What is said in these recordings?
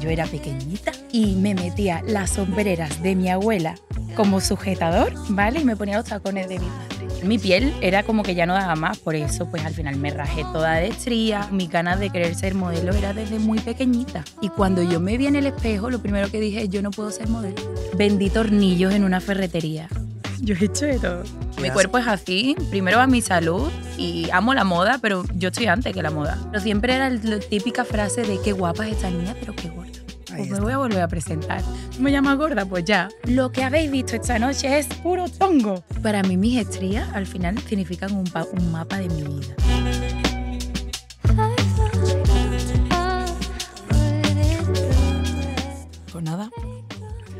Yo era pequeñita y me metía las sombreras de mi abuela como sujetador, ¿vale? Y me ponía los tacones de mi madre. Mi piel era como que ya no daba más, por eso pues al final me rajé toda de estrías. Mi ganas de querer ser modelo era desde muy pequeñita. Y cuando yo me vi en el espejo, lo primero que dije es yo no puedo ser modelo. Vendí tornillos en una ferretería yo he hecho de todo. Mi cuerpo es así, primero va mi salud y amo la moda, pero yo estoy antes que la moda. Pero siempre era la típica frase de qué guapa es esta niña, pero qué gorda. Pues me voy a volver a presentar. ¿Me llama gorda? Pues ya. Lo que habéis visto esta noche es puro tongo. Para mí mis estrías al final significan un, un mapa de mi vida. Pues nada.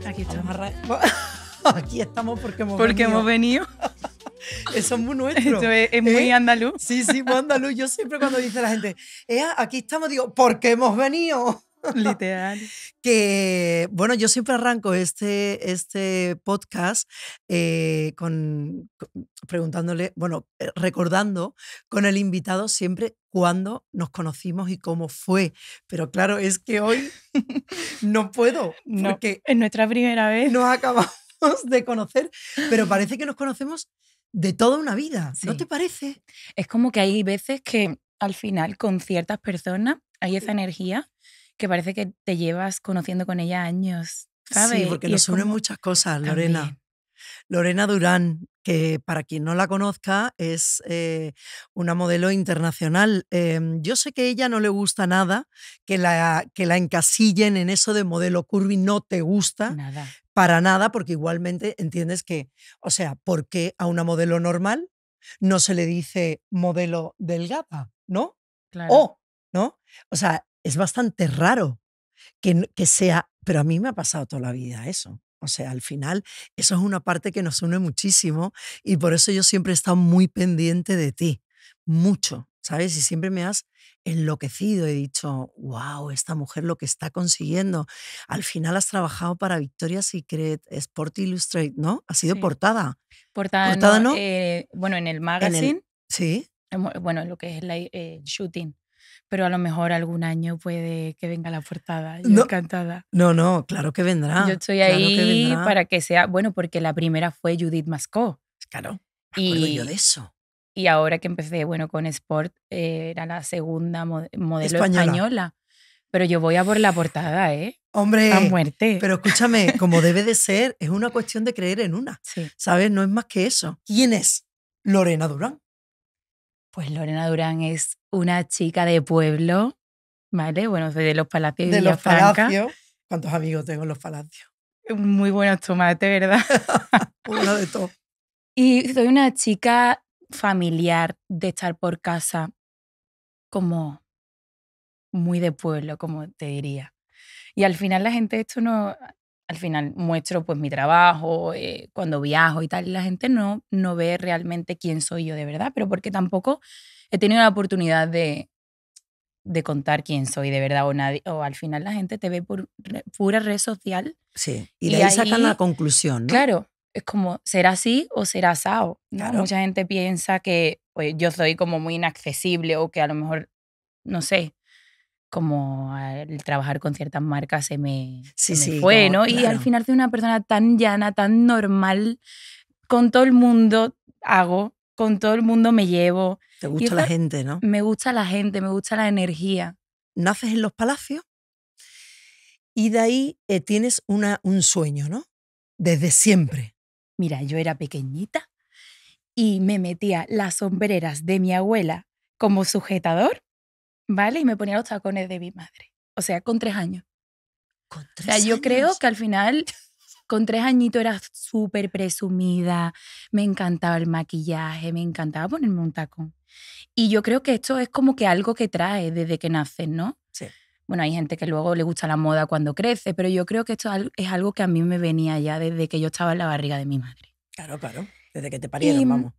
Aquí estamos. aquí estamos porque hemos porque venido. hemos venido. Eso es muy nuestro. es, muy ¿Eh? andaluz. Sí, sí, muy andaluz. Yo siempre cuando dice la gente, aquí estamos, digo, porque hemos venido. Literal. que, bueno, yo siempre arranco este, este podcast eh, con, preguntándole, bueno, eh, recordando con el invitado siempre cuándo nos conocimos y cómo fue. Pero claro, es que hoy no puedo. No, porque es nuestra primera vez. ha acabado. de conocer, pero parece que nos conocemos de toda una vida, ¿no te parece? Es como que hay veces que al final con ciertas personas hay esa energía que parece que te llevas conociendo con ella años, ¿sabes? Sí, porque nos unen muchas cosas, Lorena. Lorena Durán, que para quien no la conozca es eh, una modelo internacional. Em, yo sé que a ella no le gusta nada que la, que la encasillen en eso de modelo curvy, no te gusta, nada. Para nada, porque igualmente entiendes que, o sea, ¿por qué a una modelo normal no se le dice modelo delgada? ¿No? Claro. O, ¿no? O sea, es bastante raro que, que sea, pero a mí me ha pasado toda la vida eso. O sea, al final, eso es una parte que nos une muchísimo y por eso yo siempre he estado muy pendiente de ti, mucho, ¿sabes? Y siempre me has enloquecido, he dicho, wow, esta mujer lo que está consiguiendo. Al final has trabajado para Victoria's Secret, Sport Illustrated, ¿no? Ha sido portada. Portada, no. Eh, bueno, en el magazine. sí. Eh, bueno, en lo que es la, eh, shooting pero a lo mejor algún año puede que venga la portada. Yo encantada. No, no, claro que vendrá. Yo estoy ahí para que sea, bueno, porque la primera fue Judith Mascó. Claro. Me y, yo de eso. Y ahora que empecé, bueno, con Sport, eh, era la segunda modelo española. Pero yo voy a por la portada, ¿eh? Hombre, a muerte. Pero escúchame, como debe de ser, es una cuestión de creer en una. ¿Sabes? No es más que eso. ¿Quién es Lorena Durán? Pues Lorena Durán es una chica de pueblo, ¿vale? Bueno, de los palacios de, de los palacios. ¿Cuántos amigos tengo en los palacios? Muy buenos tomates, ¿verdad? Uno de todo. Y soy una chica familiar de estar por casa como muy de pueblo, como te diría. Y al final la gente esto no, al final muestro pues mi trabajo, eh, cuando viajo y tal, la gente no, no ve realmente quién soy yo de verdad, pero porque tampoco he tenido la oportunidad de, de contar quién soy de verdad o o al final la gente te ve por pura red social. Sí, y de ahí, sacan la conclusión, Claro, es como, ¿será así o será asado? Mucha gente piensa que pues, yo soy como muy inaccesible o que a lo mejor, no sé, como el trabajar con ciertas marcas se me, se fue, ¿no? Y al final soy una persona tan llana, tan normal, con todo el mundo hago, con todo el mundo me llevo. Te gusta la gente, ¿no? Me gusta la gente, me gusta la energía. Naces en los palacios y de ahí eh, tienes una, un sueño, ¿no? Desde siempre. Mira, yo era pequeñita y me metía las sombreras de mi abuela como sujetador, ¿vale? Y me ponía los tacones de mi madre. O sea, con tres años. Con tres o sea, yo creo que al final, con tres añitos era súper presumida, me encantaba el maquillaje, me encantaba ponerme un tacón. Y yo creo que esto es como que algo que trae desde que naces, ¿no? Sí. Bueno, hay gente que luego le gusta la moda cuando crece, pero yo creo que esto es algo que a mí me venía ya desde que yo estaba en la barriga de mi madre. Claro, claro. Desde que te parieron, vamos.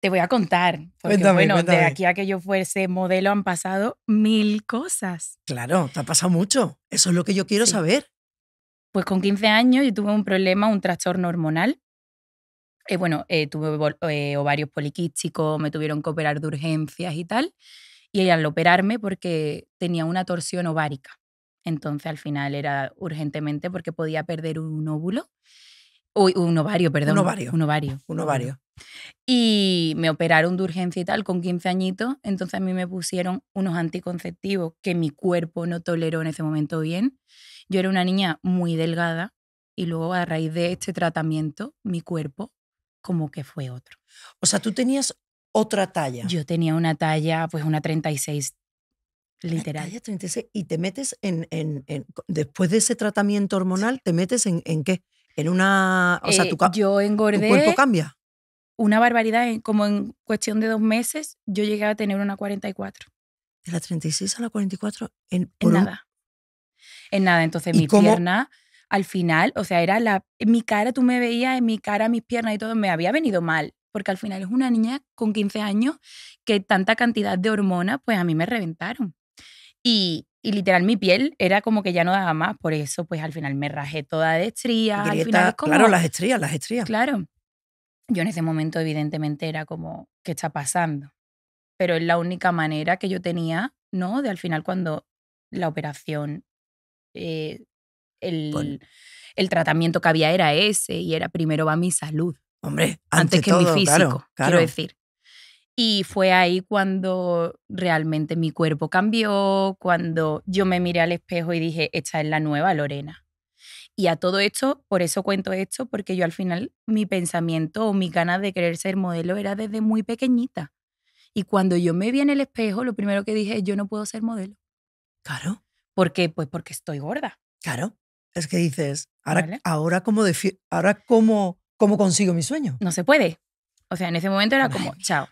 Te voy a contar. Porque, bueno, de aquí a que yo fuese modelo han pasado mil cosas. Claro, te ha pasado mucho. Eso es lo que yo quiero saber. Pues con 15 años yo tuve un problema, un trastorno hormonal. Eh, bueno, eh, tuve eh, ovarios poliquísticos, me tuvieron que operar de urgencias y tal y al operarme porque tenía una torsión ovárica. Entonces al final era urgentemente porque podía perder un óvulo, o un ovario, perdón. ovario. Un ovario. Un ovario. Y me operaron de urgencia y tal con 15 añitos, entonces a mí me pusieron unos anticonceptivos que mi cuerpo no toleró en ese momento bien. Yo era una niña muy delgada y luego a raíz de este tratamiento mi cuerpo como que fue otro. O sea, tú tenías otra talla. Yo tenía una talla, pues una 36 Literal. Talla 36. Y te metes en, en, después de ese tratamiento hormonal, ¿te metes en, en qué? En una. O sea, tu, eh, yo engordé, tu cuerpo cambia. Una barbaridad. Eh, como en cuestión de dos meses, yo llegué a tener una 44. De la 36 a la 44 en, nada. En nada. Entonces, mi pierna. Al final, o sea, era la. mi cara, tú me veías en mi cara, mis piernas y todo, me había venido mal porque al final es una niña con 15 años que tanta cantidad de hormonas, pues a mí me reventaron. Y, y literal mi piel era como que ya no daba más, por eso pues al final me rajé toda de estrías. claro, las estrías, las estrías. Claro. Yo en ese momento evidentemente era como, ¿qué está pasando? Pero es la única manera que yo tenía, ¿no? De al final cuando la operación, eh, el, el tratamiento que había era ese y era primero va mi salud. Hombre, antes, que mi físico, quiero decir. Y fue ahí cuando realmente mi cuerpo cambió, cuando yo me miré al espejo y dije, esta es la nueva Lorena. Y a todo esto, por eso cuento esto, porque yo al final mi pensamiento o mi ganas de querer ser modelo era desde muy pequeñita. Y cuando yo me vi en el espejo, lo primero que dije es, yo no puedo ser modelo. Claro. ¿Por qué? Pues porque estoy gorda. Claro. Es que dices, ahora, cómo, ahora ¿Cómo consigo mi sueño? No se puede. O sea, en ese momento era como, chao.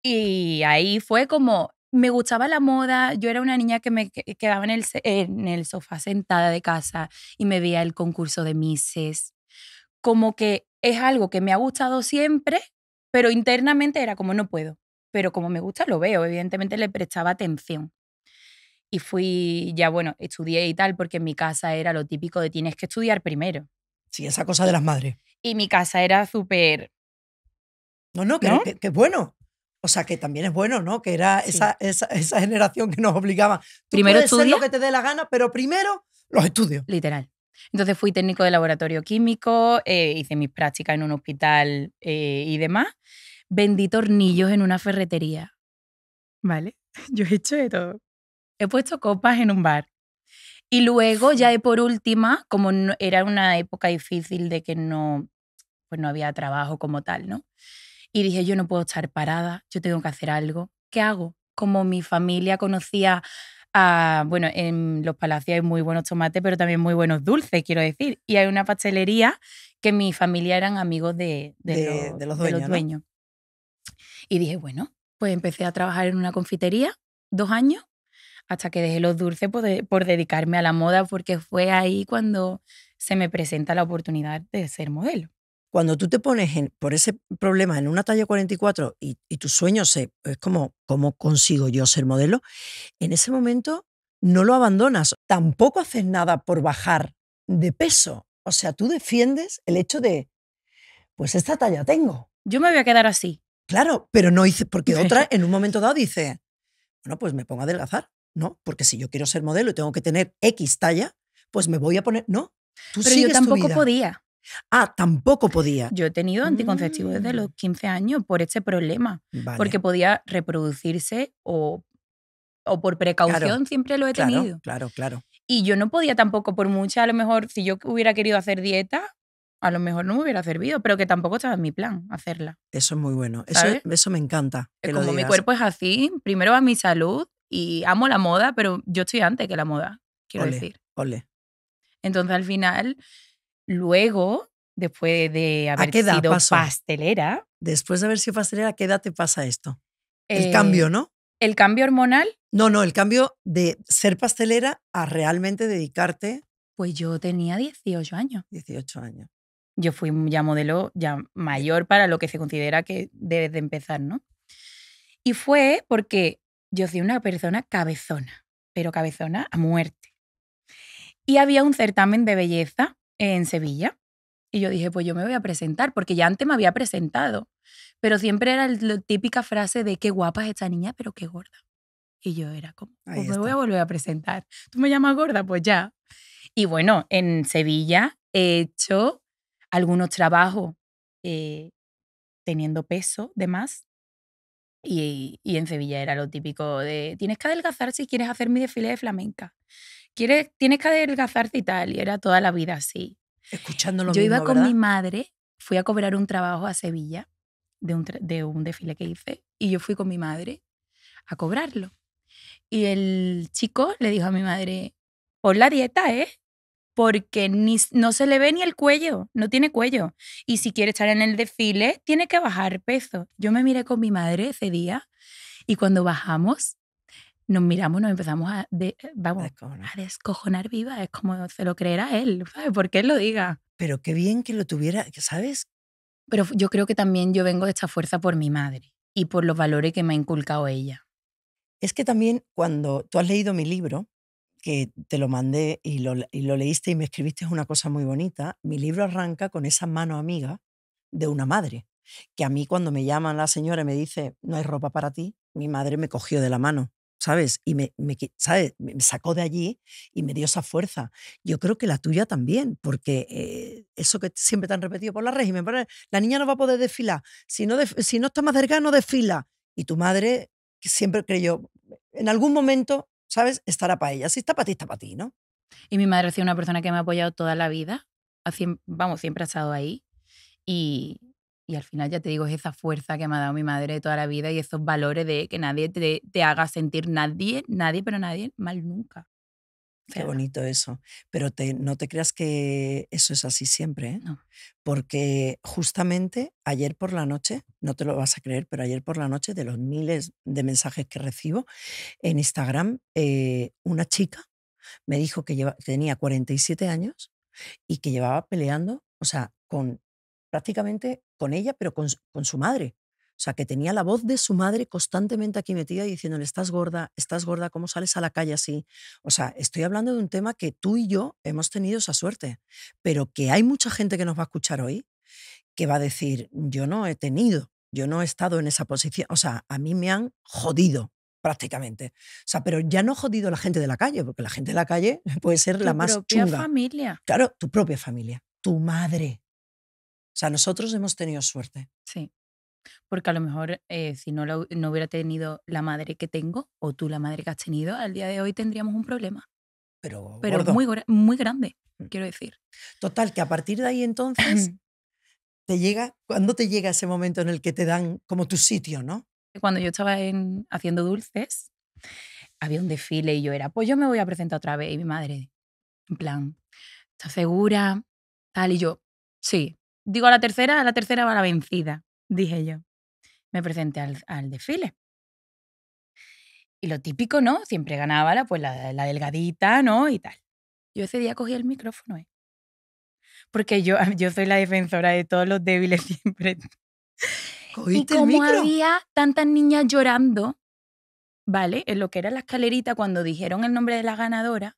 Y ahí fue como, me gustaba la moda, yo era una niña que me quedaba en el, sofá sentada de casa y me veía el concurso de Misses. Como que es algo que me ha gustado siempre, pero internamente era como, no puedo. Pero como me gusta, lo veo. Evidentemente le prestaba atención y fui, ya bueno, estudié y tal, porque en mi casa era lo típico de tienes que estudiar primero. Sí, esa cosa de las madres. Y mi casa era súper... No, no, que, bueno. O sea, que también es bueno, ¿no? Que era esa, esa, generación que nos obligaba. primero lo que te dé la gana, pero primero los estudios. Literal. Entonces fui técnico de laboratorio químico, eh, hice mis prácticas en un hospital eh, y demás. Vendí tornillos en una ferretería. ¿Vale? Yo he hecho de todo. He puesto copas en un bar. Y luego, ya de por última, como era una época difícil de que no, pues no había trabajo como tal, ¿no? Y dije, yo no puedo estar parada, yo tengo que hacer algo. ¿Qué hago? Como mi familia conocía a, bueno, en los palacios hay muy buenos tomates, pero también muy buenos dulces, quiero decir. Y hay una pastelería que mi familia eran amigos de, de, los, dueños. Y dije, bueno, pues empecé a trabajar en una confitería dos años hasta que dejé los dulces por, dedicarme a la moda, porque fue ahí cuando se me presenta la oportunidad de ser modelo cuando tú te pones por ese problema en una talla 44 y, y tu sueño es como, ¿cómo consigo yo ser modelo? En ese momento no lo abandonas. Tampoco haces nada por bajar de peso. O sea, tú defiendes el hecho de, pues esta talla tengo. Yo me voy a quedar así. Claro, pero no hice, porque otra en un momento dado dice, bueno, pues me pongo a adelgazar. No, porque si yo quiero ser modelo y tengo que tener X talla, pues me voy a poner. No. Tú Pero yo tampoco podía. Ah, tampoco podía. Yo he tenido anticonceptivo desde los 15 mm. años por este problema. Porque podía reproducirse o, por precaución siempre lo he tenido. Claro, claro. Y yo no podía tampoco, por mucha, a lo mejor, si yo hubiera querido hacer dieta, a lo mejor no me hubiera servido, pero que tampoco estaba en mi plan hacerla. Eso es muy bueno. Eso, me encanta. Como mi cuerpo es así, primero va mi salud y amo la moda, pero yo estoy antes que la moda, quiero decir. Ole. Entonces al final, luego, después de haber sido pastelera. Después de haber sido pastelera, qué edad te pasa esto? El cambio, eh, ¿no? ¿El cambio hormonal? No, no, el cambio de ser pastelera a realmente dedicarte. Pues yo tenía 18 años. 18 años. Yo fui ya modelo ya eh. mayor para lo que se considera que debes de empezar, ¿no? Y fue porque yo soy una persona cabezona, pero cabezona a muerte. Y había un certamen de belleza en Sevilla. Y yo dije, pues yo me voy a presentar, porque ya antes me había presentado. Pero siempre era la típica frase de qué guapa es esta niña, pero qué gorda. Y yo era como, pues me voy a volver a presentar. ¿Tú me llamas gorda? Pues ya. Y bueno, en Sevilla he hecho algunos trabajos eh, teniendo peso de más, y, en Sevilla era lo típico de, tienes que adelgazar si quieres hacer mi desfile de flamenca. Quieres, tienes que adelgazar y tal. Y era toda la vida así. Escuchando Yo iba con mi madre, fui a cobrar un trabajo a Sevilla de un, de un desfile que hice. Y yo fui con mi madre a cobrarlo. Y el chico le dijo a mi madre, por la dieta, ¿eh? porque no se le ve ni el cuello, no tiene cuello. Y si quiere estar en el desfile, tiene que bajar peso. Yo me miré con mi madre ese día y cuando bajamos, nos miramos, nos empezamos a, eh, vamos, a descojonar. a viva. Es como se lo creerá él, ¿sabes? Porque él lo diga. Pero qué bien que lo tuviera, ¿sabes? Pero yo creo que también yo vengo de esta fuerza por mi madre y por los valores que me ha inculcado ella. Es que también cuando tú has leído mi libro, que te lo mandé y lo, leíste y me escribiste una cosa muy bonita. Mi libro arranca con esa mano amiga de una madre, que a mí cuando me llaman la señora y me dice, no hay ropa para ti, mi madre me cogió de la mano, ¿sabes? Y me, sacó de allí y me dio esa fuerza. Yo creo que la tuya también, porque eh, eso que siempre te han repetido por la régimen, la niña no va a poder desfilar, si no, si no está más cercano desfila. Y tu madre siempre creyó, en algún momento ¿sabes? Estará para ella. Si está para ti, está para ti, ¿no? Y mi madre ha sido una persona que me ha apoyado toda la vida. vamos, siempre ha estado ahí. Y, y al final, ya te digo, es esa fuerza que me ha dado mi madre toda la vida y esos valores de que nadie te haga sentir nadie, nadie, pero nadie mal nunca. Qué bonito eso. Pero no te creas que eso es así siempre, ¿eh? porque justamente ayer por la noche, no te lo vas a creer, pero ayer por la noche, de los miles de mensajes que recibo en Instagram, eh, una chica me dijo que, tenía 47 años y que llevaba peleando, o sea, con prácticamente con ella, pero con su madre. O sea, que tenía la voz de su madre constantemente aquí metida diciéndole, estás gorda, estás gorda, ¿cómo sales a la calle así? O sea, estoy hablando de un tema que tú y yo hemos tenido esa suerte, pero que hay mucha gente que nos va a escuchar hoy que va a decir, yo no he tenido, yo no he estado en esa posición, o sea, a mí me han jodido prácticamente. O sea, pero ya no jodido la gente de la calle, porque la gente de la calle puede ser la más chunga. propia familia. Claro, tu propia familia, tu madre. O sea, nosotros hemos tenido suerte. Sí porque a lo mejor eh, si no, no hubiera tenido la madre que tengo o tú la madre que has tenido, al día de hoy tendríamos un problema. Pero, muy, muy grande, mm. quiero decir. Total, que a partir de ahí entonces te llega, ¿cuándo te llega ese momento en el que te dan como tu sitio, no? Cuando yo estaba en, haciendo dulces, había un desfile y yo era, pues yo me voy a presentar otra vez. Y mi madre, en plan, ¿estás segura? Tal, y yo, sí. Digo, a la tercera, a la tercera va la vencida dije yo. Me presenté al, desfile. Y lo típico, ¿no? Siempre ganaba la, pues, la, delgadita, ¿no? Y tal. Yo ese día cogí el micrófono, ¿eh? Porque yo, yo soy la defensora de todos los débiles siempre. Y como había tantas niñas llorando, ¿vale? En lo que era la escalerita, cuando dijeron el nombre de la ganadora,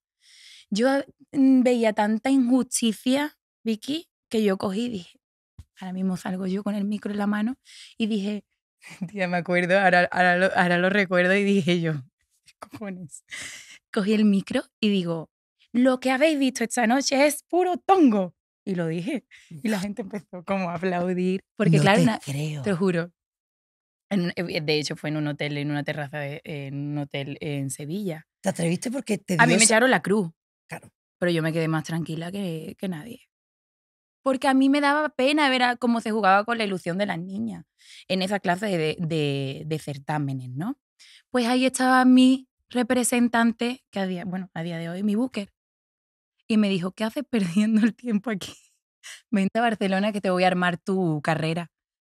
yo mm, veía tanta injusticia, Vicky, que yo cogí y dije, Ahora mismo salgo yo con el micro en la mano y dije, ya me acuerdo, ahora, ahora, lo, recuerdo y dije yo, cojones. Cogí el micro y digo, lo que habéis visto esta noche es puro tongo. Y lo dije. Y la gente empezó como a aplaudir. Porque claro, te, creo. te juro. Eh, de hecho, fue en un hotel, en una terraza, de, en un hotel en Sevilla. ¿Te atreviste porque te dio A mí me echaron la cruz. Claro. Pero yo me quedé más tranquila que, que nadie porque a mí me daba pena ver cómo se jugaba con la ilusión de las niñas en esa clase de, de, certámenes, ¿no? Pues ahí estaba mi representante, que a día, bueno, a día de hoy mi booker, y me dijo, ¿qué haces perdiendo el tiempo aquí? Vente a Barcelona que te voy a armar tu carrera.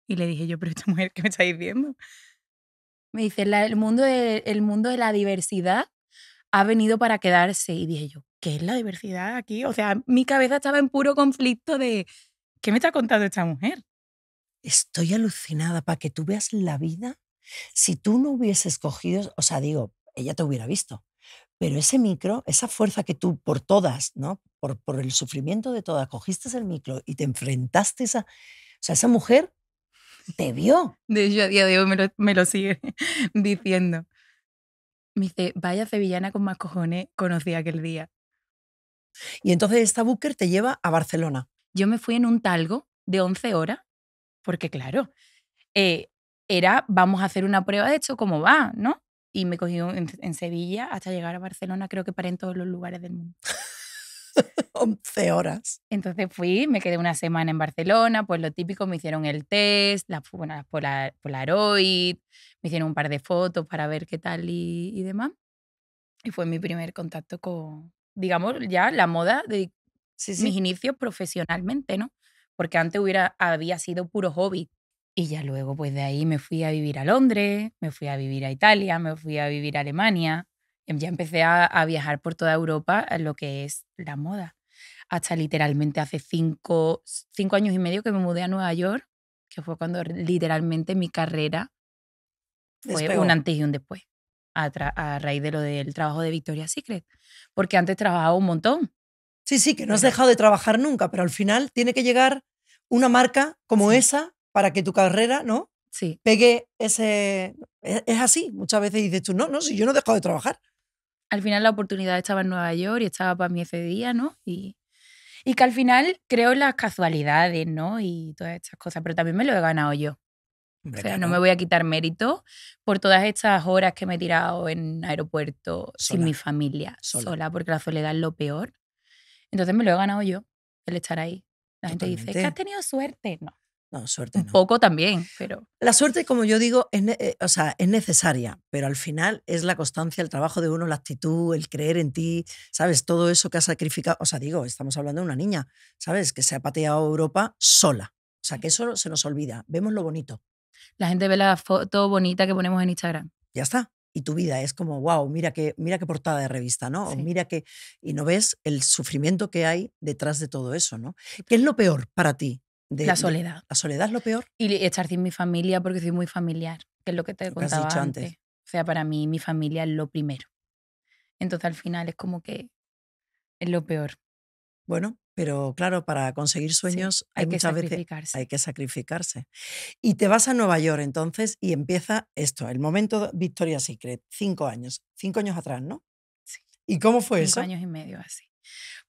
Y le dije yo, pero esta mujer, ¿qué me está diciendo? Me dice, el, mundo el mundo de la diversidad ha venido para quedarse. Y dije yo, ¿qué es la diversidad aquí? O sea, mi cabeza estaba en puro conflicto de, ¿qué me está contando esta mujer? Estoy alucinada para que tú veas la vida. Si tú no hubieses cogido, o sea, digo, ella te hubiera visto, pero ese micro, esa fuerza que tú por todas, ¿no? Por, por el sufrimiento de todas, cogiste el micro y te enfrentaste a esa, o sea, esa mujer te vio. De hecho, a día de hoy me lo, me lo sigue diciendo. Me dice, vaya sevillana con más cojones conocí aquel día. Y entonces esta Booker te lleva a Barcelona. Yo me fui en un talgo de 11 horas, porque claro, eh, era vamos a hacer una prueba de hecho, ¿cómo va? ¿No? Y me cogí en, Sevilla hasta llegar a Barcelona, creo que para en todos los lugares del mundo. 11 horas. Entonces fui, me quedé una semana en Barcelona, pues lo típico, me hicieron el test, las, bueno, Polaroid, me hicieron un par de fotos para ver qué tal y, y demás. Y fue mi primer contacto con, digamos, ya la moda de mis inicios profesionalmente, ¿no? Porque antes hubiera, había sido puro hobby. Y ya luego, pues de ahí me fui a vivir a Londres, me fui a vivir a Italia, me fui a vivir a Alemania. Em, ya empecé a, viajar por toda Europa en eh, lo que es la moda. Hasta literalmente hace cinco, cinco años y medio que me mudé a Nueva York, que fue cuando literalmente mi carrera fue un antes y un después a, raíz de lo del trabajo de Victoria's Secret, porque antes trabajaba un montón. Sí, sí, que no has dejado de trabajar nunca, pero al final tiene que llegar una marca como esa para que tu carrera, ¿no? Sí. Pegue ese... E, es, así, muchas veces dices tú, no, no, si yo no he dejado de trabajar. Al final la oportunidad estaba en Nueva York y estaba para mí ese día, ¿no? Y, y que al final creo en las casualidades, ¿no? Y todas estas cosas, pero también me lo he ganado yo. O sea, no me voy a quitar mérito por todas estas horas que me he tirado en aeropuerto sin mi familia, sola. porque la soledad es lo peor. Entonces me lo he ganado yo, el estar ahí. La gente dice, que has tenido suerte. No. No, suerte Un poco también, pero... La suerte, como yo digo, es, eh, o sea, es necesaria, pero al final es la constancia, el trabajo de uno, la actitud, el creer en ti, ¿sabes? Todo eso que has sacrificado. O sea, digo, estamos hablando de una niña, ¿sabes? Que se ha pateado Europa sola. O sea, que eso se nos olvida. Vemos lo bonito. La gente ve la foto bonita que ponemos en Instagram. Ya está. Y tu vida es como, wow, mira qué, mira qué portada de revista, ¿no? mira que. Y no ves el sufrimiento que hay detrás de todo eso, ¿no? ¿Qué es lo peor para ti? De, la soledad. la soledad es lo peor. Y estar sin mi familia porque soy muy familiar, que es lo que te contaba antes. O sea, para mí mi familia es lo primero. Entonces al final es como que es lo peor. Bueno, pero claro, para conseguir sueños hay, muchas hay que sacrificarse. Y te vas a Nueva York entonces y empieza esto, el momento Victoria Secret, cinco años, cinco años atrás, ¿no? Sí. ¿Y cómo fue eso? Cinco años y medio así.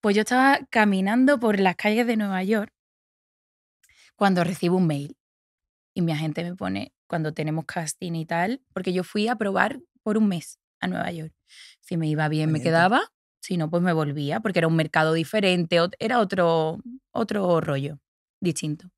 Pues yo estaba caminando por las calles de Nueva York cuando recibo un mail y mi agente me pone, cuando tenemos casting y tal, porque yo fui a probar por un mes a Nueva York. Si me iba bien, me quedaba si no, pues me volvía porque era un mercado diferente, era otro, otro rollo distinto.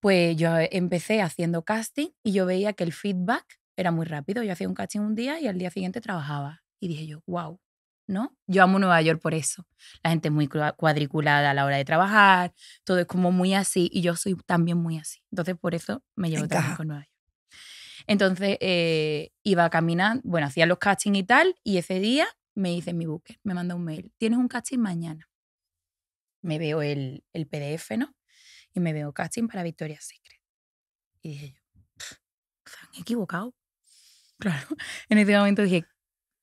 Pues yo empecé haciendo casting y yo veía que el feedback era muy rápido. Yo hacía un casting un día y al día siguiente trabajaba. Y dije yo, wow, ¿no? Yo amo Nueva York por eso. La gente es muy cuadriculada a la hora de trabajar, todo es como muy así y yo soy también muy así. Entonces por eso me llevo Encaja. también con Nueva York. Entonces eh, iba caminando, bueno, hacía los castings y tal, y ese día me dice mi booker, me manda un mail, tienes un casting mañana. Me veo el, el PDF, ¿no? Y me veo casting para Victoria's Secret. Y dije yo, han equivocado. Claro, en ese momento dije,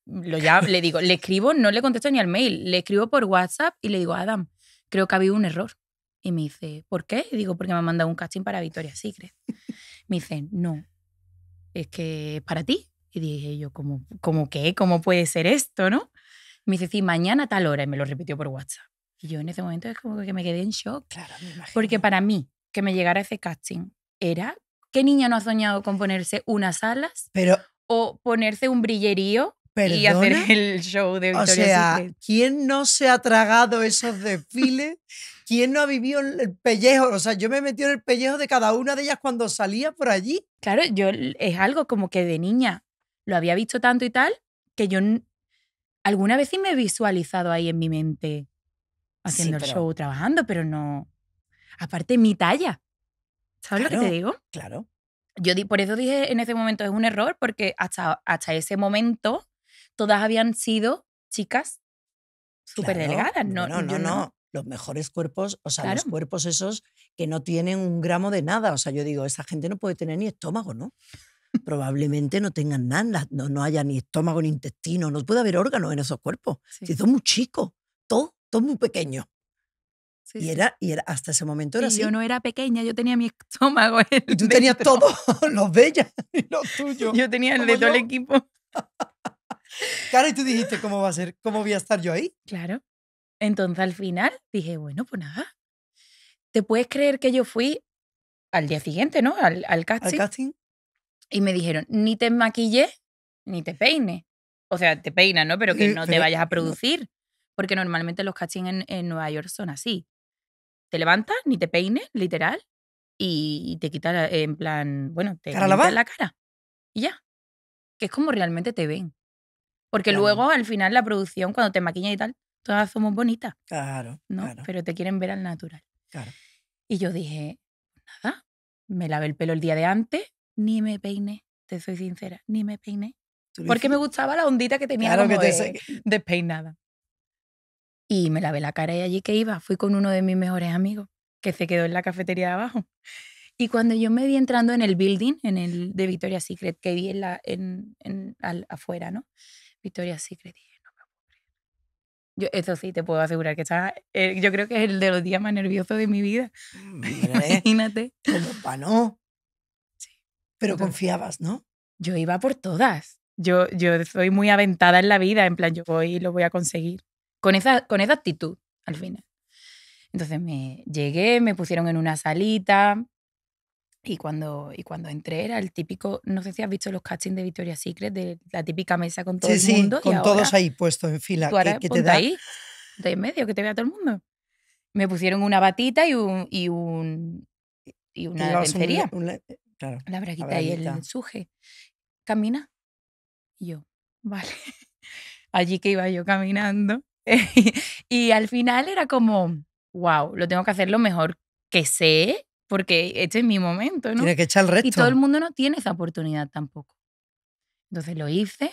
lo ya, le digo, le escribo, no le contesto ni al mail, le escribo por WhatsApp y le digo, Adam, creo que ha habido un error. Y me dice, ¿por qué? Y digo, porque me han mandado un casting para Victoria's Secret. Me dice, no, es que para ti. Y dije yo, ¿cómo, como qué? ¿Cómo puede ser esto, no? me dice, sí, mañana a tal hora. Y me lo repitió por WhatsApp. Y yo en ese momento es como que me quedé en shock. Claro, me imagino. Porque para mí, que me llegara ese casting era, ¿qué niña no ha soñado con ponerse unas alas? Pero... O ponerse un brillerío y hacer el show de Victoria O sea, ¿quién no se ha tragado esos desfiles? ¿Quién no ha vivido el pellejo? O sea, yo me metí en el pellejo de cada una de ellas cuando salía por allí. Claro, yo es algo como que de niña lo había visto tanto y tal, que yo alguna vez sí me he visualizado ahí en mi mente haciendo el show, trabajando, pero no. Aparte, mi talla. ¿Sabes lo que te digo? Claro. Yo di, por eso dije en ese momento es un error, porque hasta, hasta ese momento todas habían sido chicas súper delgadas. No, no, no, Los mejores cuerpos, o sea, los cuerpos esos que no tienen un gramo de nada. O sea, yo digo, esa gente no puede tener ni estómago, ¿no? probablemente no tengan nada, no, no haya ni estómago ni intestino, no puede haber órganos en esos cuerpos. Si son muy chicos, todo, todo muy pequeño. y, era, y era, hasta ese momento era Yo no era pequeña, yo tenía mi estómago. Y tú tenías todo los bellas y los tuyos. Yo tenía el de todo el equipo. Cara, y tú dijiste, ¿cómo va a ser? ¿Cómo voy a estar yo ahí? Claro. Entonces al final dije, bueno, pues nada. ¿Te puedes creer que yo fui al día siguiente, no? al casting. Al casting. Y me dijeron, ni te maquilles, ni te peines. O sea, te peinas, ¿no? Pero que no te vayas a producir. Porque normalmente los castings en, en Nueva York son así. Te levantas, ni te peines, literal, y te quitas en plan, bueno, te quitas la cara. Y ya. Que es como realmente te ven. Porque luego, al final, la producción, cuando te maquilla y tal, todas somos bonitas. Claro. ¿no? Claro. Pero te quieren ver al natural. Claro. Y yo dije, nada, me lavé el pelo el día de antes, ni me peiné, te soy sincera, ni me peiné. Porque me gustaba la ondita que tenía como que de, despeinada. Y me lavé la cara y allí que iba, fui con uno de mis mejores amigos, que se quedó en la cafetería de abajo. Y cuando yo me vi entrando en el building, en el de Victoria's Secret, que vi en la, en, al, afuera, ¿no? Victoria's Secret, dije, no me Yo, eso sí, te puedo asegurar que está, eh, yo creo que es el de los días más nerviosos de mi vida. Mm, eh, Imagínate. Como para no. Pero confiabas, ¿no? Yo iba por todas. Yo, yo soy muy aventada en la vida, en plan, yo voy y lo voy a conseguir. Con esa, con esa actitud, al final. Entonces me llegué, me pusieron en una salita y cuando, y cuando entré era el típico, no sé si has visto los castings de Victoria's Secret, de la típica mesa con todo el mundo. Sí, con todos ahí puestos en fila. ahora, que, te da... ahí, de en medio, que te vea todo el mundo. Me pusieron una batita y, un, y, un, y una lencería la braguita, y el ensuje. Camina. yo, vale. Allí que iba yo caminando. y al final era como, wow, lo tengo que hacer lo mejor que sé, porque este es mi momento, ¿no? Tiene que echar el resto. Y todo el mundo no tiene esa oportunidad tampoco. Entonces lo hice.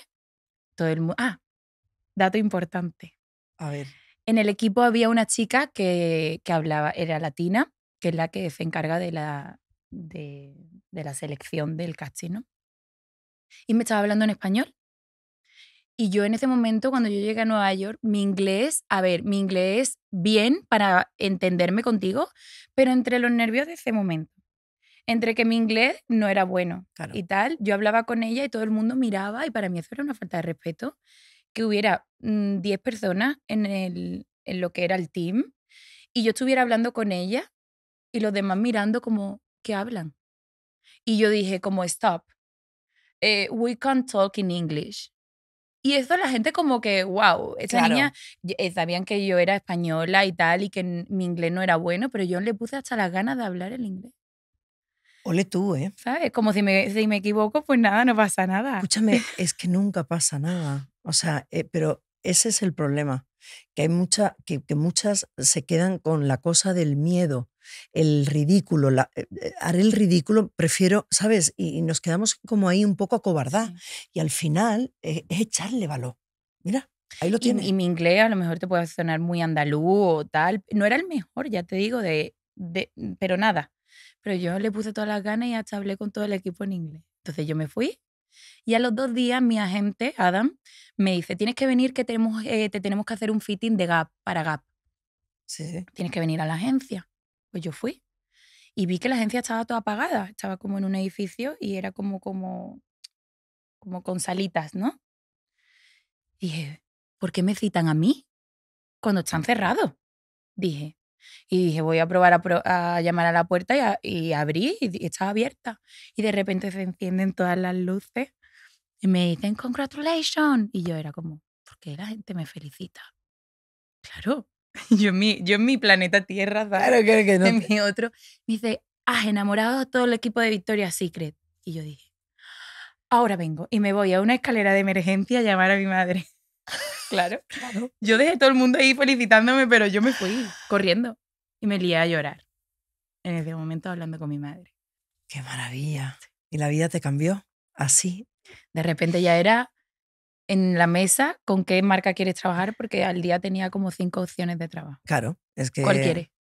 Todo el mundo. Ah, dato importante. A ver. En el equipo había una chica que, que hablaba, era latina, que es la que se encarga de la, de, de la selección del casting, Y me estaba hablando en español. Y yo en ese momento, cuando yo llegué a Nueva York, mi inglés, a ver, mi inglés bien para entenderme contigo, pero entre los nervios de ese momento, entre que mi inglés no era bueno y tal, yo hablaba con ella y todo el mundo miraba y para mí eso era una falta de respeto, que hubiera 10 mm, personas en, en lo que era el team y yo estuviera hablando con ella y los demás mirando como, ¿qué hablan? Y yo dije como, stop, eh, we can't talk in English. Y esto la gente como que, wow, esa niña, eh, sabían que yo era española y tal, y que mi inglés no era bueno, pero yo le puse hasta las ganas de hablar el inglés. Ole tú, ¿eh? ¿Sabes? Como si me, si me equivoco, pues nada, no pasa nada. Escúchame, es que nunca pasa nada. O sea, eh, pero ese es el problema, que hay mucha, que, que muchas se quedan con la cosa del miedo el ridículo, la, eh, eh, haré el ridículo, prefiero, ¿sabes? Y, nos quedamos como ahí un poco a Y al final eh, es echarle valor. Mira, ahí lo tienes. Y, mi inglés a lo mejor te puede sonar muy andaluz o tal. No era el mejor, ya te digo, de, mm, pero nada. Pero yo le puse todas las ganas y hasta hablé con todo el equipo en inglés. Entonces yo me fui y a los dos días mi agente, Adam, me dice, tienes que venir que tenemos, te tenemos que hacer un fitting de Gap para Gap. Sí. Tienes que venir a la agencia. Pues yo fui y vi que la agencia estaba toda apagada, estaba como en un edificio y era como, como, como con salitas, ¿no? Dije, ¿por qué me citan a mí cuando están cerrados? Dije. Y dije, voy a probar a, llamar a la puerta y, abrí y, y estaba abierta. Y de repente se encienden todas las luces y me dicen, congratulations. Y yo era como, ¿por qué la gente me felicita? Claro, Yo en mi, yo planeta Tierra, claro, que no. en mi otro, me dice, has ah, enamorado a todo el equipo de Victoria Secret. Y yo dije, ahora vengo y me voy a una escalera de emergencia a llamar a mi madre. claro. claro. Yo dejé todo el mundo ahí felicitándome, pero yo me fui corriendo y me lié a llorar. En ese momento hablando con mi madre. Qué maravilla. ¿Y la vida te cambió así? De repente ya era en la mesa con qué marca quieres trabajar, porque al día tenía como cinco opciones de trabajo. Claro, es que... ¿Cuál quiere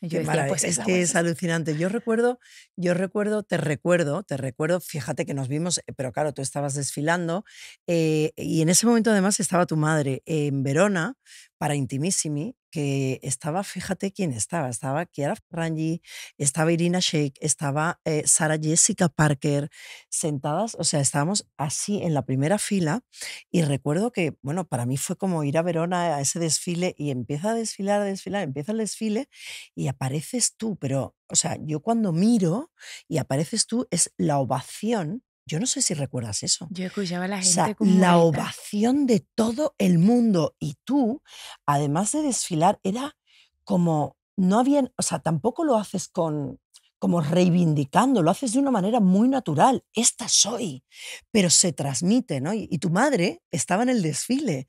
es que pues es pues alucinante. Yo recuerdo, yo recuerdo, te recuerdo, te recuerdo, fíjate que nos vimos, eh, pero claro, tú estabas desfilando eh, y en ese momento además estaba tu madre en Verona para Intimissimi que estaba, fíjate quién estaba, estaba Kiara Rangi, estaba Irina Shayk, estaba eh, Sara Jessica Parker, sentadas, o sea, estábamos así en la primera fila y recuerdo que, bueno, para mí fue como ir a Verona a ese desfile y empieza a desfilar, a desfilar, empieza el desfile y apareces tú, pero, o sea, yo cuando miro y apareces tú es la ovación yo no sé si recuerdas eso. Yo escuchaba a la gente la ovación de todo el mundo y tú, además de desfilar, era como no había, o sea, tampoco lo haces con como reivindicando, lo haces de una manera muy natural. Esta soy, pero se transmite, ¿no? Y, tu madre estaba en el desfile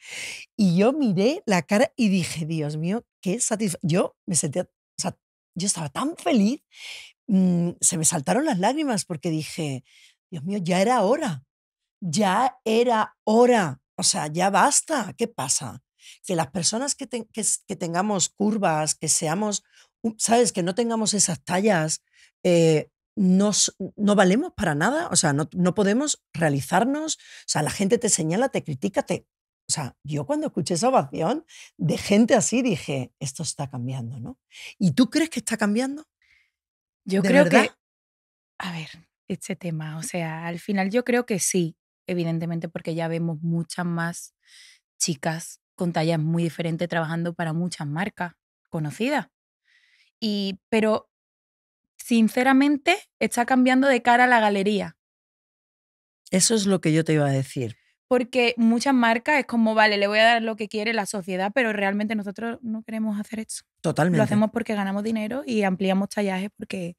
y yo miré la cara y dije, Dios mío, qué satisfacción. Yo me sentía, o sea, yo estaba tan feliz, mm, se me saltaron las lágrimas porque dije, Dios mío, ya era hora, ya era hora, o sea, ya basta, ¿qué pasa? Que las personas que, que, tengamos curvas, que seamos, ¿sabes? Que no tengamos esas tallas, eh, no valemos para nada, o sea, no, podemos realizarnos, o sea, la gente te señala, te critica, te... O sea, yo cuando escuché esa ovación de gente así dije, esto está cambiando, ¿no? ¿Y tú crees que está cambiando? Yo creo que... A ver, este tema. O sea, al final yo creo que sí, evidentemente porque ya vemos muchas más chicas con tallas muy diferentes trabajando para muchas marcas conocidas. Y, pero sinceramente está cambiando de cara a la galería. Eso es lo que yo te iba a decir. Porque muchas marcas es como, vale, le voy a dar lo que quiere la sociedad, pero realmente nosotros no queremos hacer eso. Totalmente. Lo hacemos porque ganamos dinero y ampliamos tallajes porque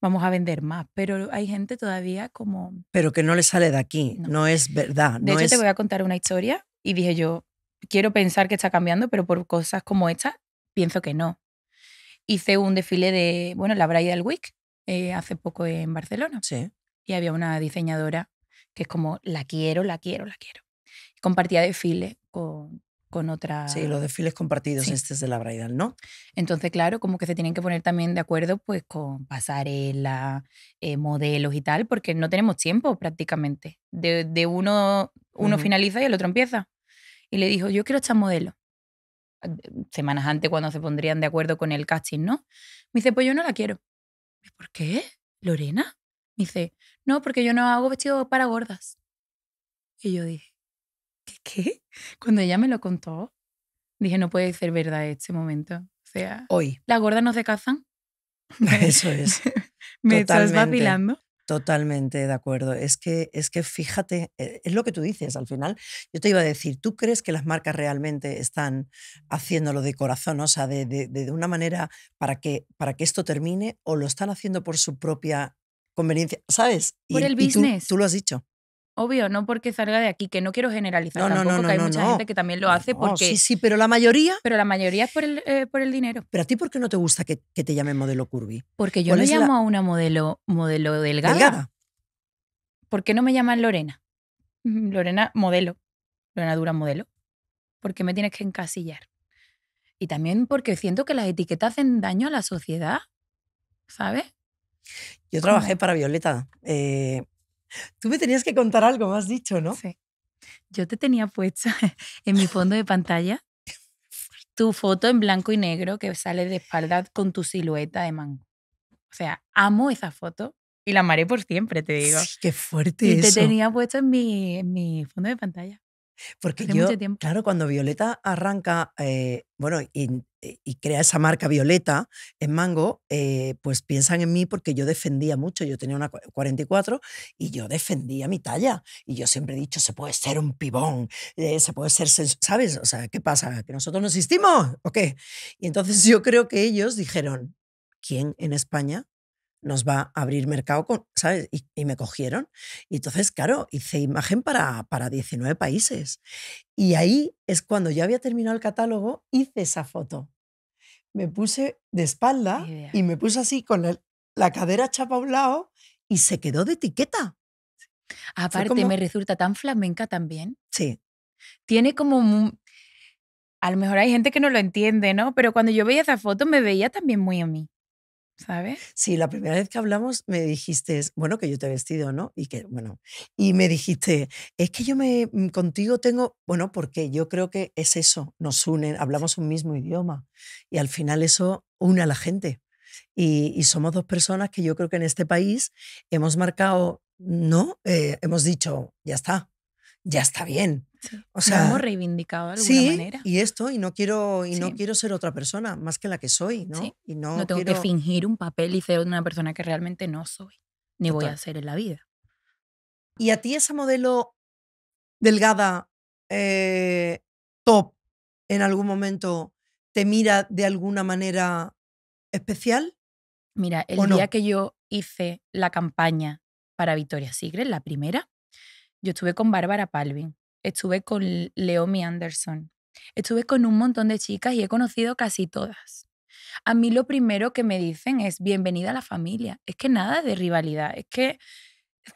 vamos a vender más. Pero hay gente todavía como... Pero que no le sale de aquí, no, es verdad. De hecho, te voy a contar una historia y dije yo, quiero pensar que está cambiando, pero por cosas como esta, pienso que no. Hice un desfile de, bueno, la Bridal Week eh, hace poco en Barcelona. Sí. Y había una diseñadora que es como, la quiero, la quiero, la quiero. Compartía desfile con con otra. Sí, los desfiles compartidos, este es de la bridal, ¿no? Entonces, claro, como que se tienen que poner también de acuerdo pues con pasarela, eh, modelos y tal, porque no tenemos tiempo prácticamente. De, uno, uno finaliza y el otro empieza. Y le dijo, yo quiero esta modelo. Semanas antes, cuando se pondrían de acuerdo con el casting, ¿no? Me dice, pues yo no la quiero. ¿Por qué? ¿Lorena? Me dice, no, porque yo no hago vestido para gordas. Y yo dije, ¿qué? Cuando ella me lo contó, dije, no puede ser verdad este momento. O sea, hoy. ¿Las gordas no se cazan. Eso es. me estás vacilando. Totalmente de acuerdo. Es que, es que fíjate, e, es lo que tú dices al final. Yo te iba a decir, ¿tú crees que las marcas realmente están haciéndolo de corazón, o sea, de, de, de una manera para que, para que esto termine o lo están haciendo por su propia conveniencia, ¿sabes? Por el business. tú, lo has dicho. Obvio, no porque salga de aquí, que no quiero generalizar tampoco, que hay mucha gente que también lo hace porque... Sí, sí, pero la mayoría... Pero la mayoría es eh, por el, dinero. ¿Pero a ti por qué no te gusta que, te llamen modelo curvy? Porque yo no llamo a una modelo, modelo delgada. ¿Por qué no me llaman Lorena? Lorena modelo. Lorena Dura modelo. ¿Por qué me tienes que encasillar. Y también porque siento que las etiquetas hacen daño a la sociedad, ¿sabes? Yo trabajé para Violeta. Eh, Tú me tenías que contar algo, me has dicho, ¿no? Sí. Yo te tenía puesta en mi fondo de pantalla tu foto en blanco y negro que sale de espaldas con tu silueta de mango. O sea, amo esa foto y la amaré por siempre, te digo. qué fuerte y te tenía puesto en mi, en mi fondo de pantalla. Porque yo, claro, cuando Violeta arranca, eh, bueno, y, crea esa marca Violeta en Mango, eh, pues piensan en mí porque yo defendía mucho. Yo tenía una 44 y yo defendía mi talla. Y yo siempre he dicho, se puede ser un pibón, eh, se puede ser, ¿sabes? O sea, ¿qué pasa? ¿Que nosotros no existimos o qué? Y entonces yo creo que ellos dijeron, ¿quién en España nos va a abrir mercado, ¿sabes? Y, me cogieron. Y entonces, claro, hice imagen para, para 19 países. Y ahí es cuando ya había terminado el catálogo, hice esa foto. Me puse de espalda y me puse así con la, cadera chapa a un lado y se quedó de etiqueta. Aparte, me resulta tan flamenca también. Sí. Tiene como... A lo mejor hay gente que no lo entiende, ¿no? Pero cuando yo veía esa foto me veía también muy a mí. Sí, la primera vez que hablamos me dijiste, bueno, que yo te he vestido, ¿no? Y que, bueno, y me dijiste, es que yo me mm, contigo tengo, bueno, porque yo creo que es eso, nos unen, hablamos un mismo idioma y al final eso une a la gente. Y, somos dos personas que yo creo que en este país hemos marcado, ¿no? Eh, hemos dicho, ya está, ya está bien. O sea, hemos reivindicado de alguna manera. Y esto, y no quiero, y no quiero ser otra persona más que la que soy, ¿no? Y no, tengo que fingir un papel y ser una persona que realmente no soy, ni voy a ser en la vida. ¿Y a ti esa modelo delgada, eh, top, en algún momento te mira de alguna manera especial? Mira, el día que yo hice la campaña para Victoria Sigre, la primera, yo estuve con Bárbara Palvin estuve con Leomi Anderson, estuve con un montón de chicas y he conocido casi todas. A mí lo primero que me dicen es bienvenida a la familia. Es que nada de rivalidad, es que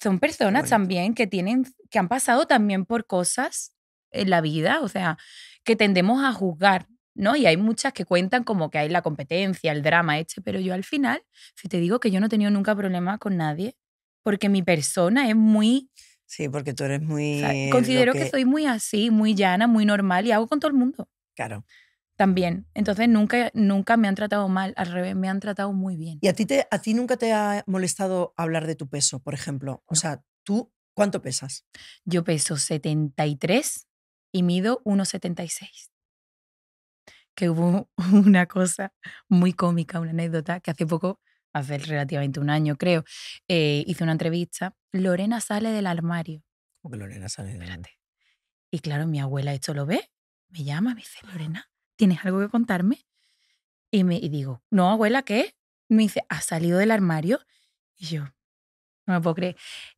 son personas también que tienen que han pasado también por cosas en la vida, o sea, que tendemos a juzgar, ¿no? Y hay muchas que cuentan como que hay la competencia, el drama este, pero yo al final, si te digo que yo no he tenido nunca problemas con nadie, porque mi persona es muy Sí, porque tú eres muy... Eh, considero que... soy muy así, muy llana, muy normal y hago con todo el mundo. Claro. También. Entonces nunca, nunca me han tratado mal, al revés, me han tratado muy bien. ¿Y a ti, te, a ti nunca te ha molestado hablar de tu peso, por ejemplo? O sea, ¿tú cuánto pesas? Yo peso 73 y mido 1,76. Que hubo una cosa muy cómica, una anécdota, que hace poco hace relativamente un año, creo, eh, hice una entrevista. Lorena sale del armario. Lorena sale del armario? Y claro, mi abuela esto lo ve, me llama, me dice, Lorena, ¿tienes algo que contarme? Y, me, digo, no, abuela, ¿qué? Me dice, ha salido del armario? Y yo, no me puedo creer.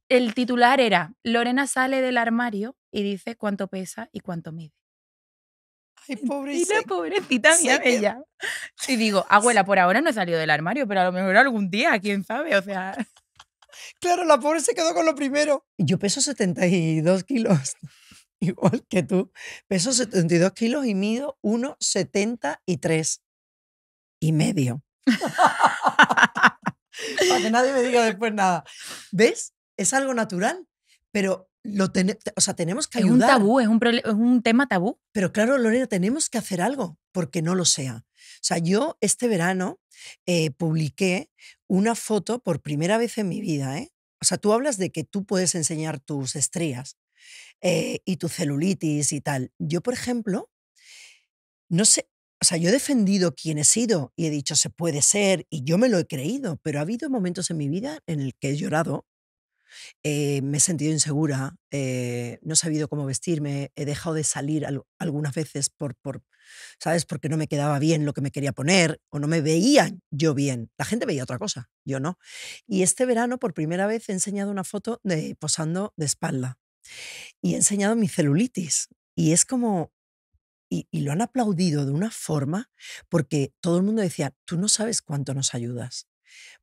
El titular era, Lorena sale del armario y dice cuánto pesa y cuánto mide pobrecita. Y la pobrecita mía bella. Y digo, abuela, por ahora no he salido del armario, pero a lo mejor algún día, quién sabe, o sea. Claro, la pobre se quedó con lo primero. Yo peso 72 kilos, igual que tú. Peso 72 kilos y mido 1,73 y medio. Para que nadie me diga después nada. ¿Ves? Es algo natural pero lo o sea, tenemos que ayudar. Es un tabú, es un, tema tabú. Pero claro, Lorena, tenemos que hacer algo porque no lo sea. O sea, yo este verano eh, publiqué una foto por primera vez en mi vida. ¿eh? O sea, tú hablas de que tú puedes enseñar tus estrías eh, y tu celulitis y tal. Yo, por ejemplo, no sé, o sea, yo he defendido quién he sido y he dicho se puede ser y yo me lo he creído, pero ha habido momentos en mi vida en el que he llorado eh, me he sentido insegura, eh, no he sabido cómo vestirme, he dejado de salir algunas veces por, por, ¿sabes? Porque no me quedaba bien lo que me quería poner o no me veía yo bien. La gente veía otra cosa, yo no. Y este verano por primera vez he enseñado una foto de posando de espalda y he enseñado mi celulitis. Y es como, y, y, lo han aplaudido de una forma porque todo el mundo decía, tú no sabes cuánto nos ayudas.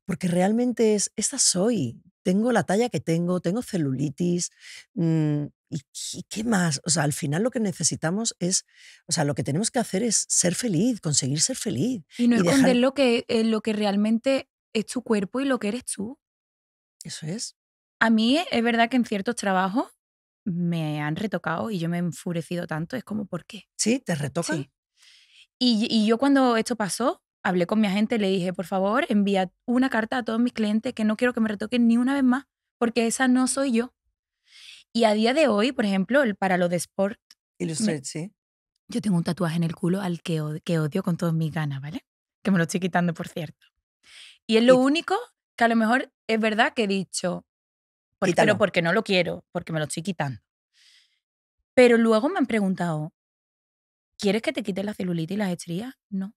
Porque realmente es, esta soy, tengo la talla que tengo, tengo celulitis, mm, ¿y qué más? O sea, al final lo que necesitamos es, o sea, lo que tenemos que hacer es ser feliz, conseguir ser feliz. Y no esconder lo, que, eh, lo que realmente es tu cuerpo y lo que eres tú. Eso es. A mí es verdad que en ciertos trabajos me han retocado y yo me he enfurecido tanto, es como, ¿por qué? Sí, te retocan. Y, y yo cuando esto pasó, hablé con mi agente, le dije, por favor, envía una carta a todos mis clientes que no quiero que me retoquen ni una vez más, porque esa no soy yo. Y a día de hoy, por ejemplo, el, para lo de Sport. sí. Yo tengo un tatuaje en el culo al que, odio con todas mis ganas, ¿vale? Que me lo estoy quitando, por cierto. Y es lo único que a lo mejor es verdad que he dicho, pero porque no lo quiero, porque me lo estoy quitando. Pero luego me han preguntado, ¿quieres que te quite la celulita y las estrías? No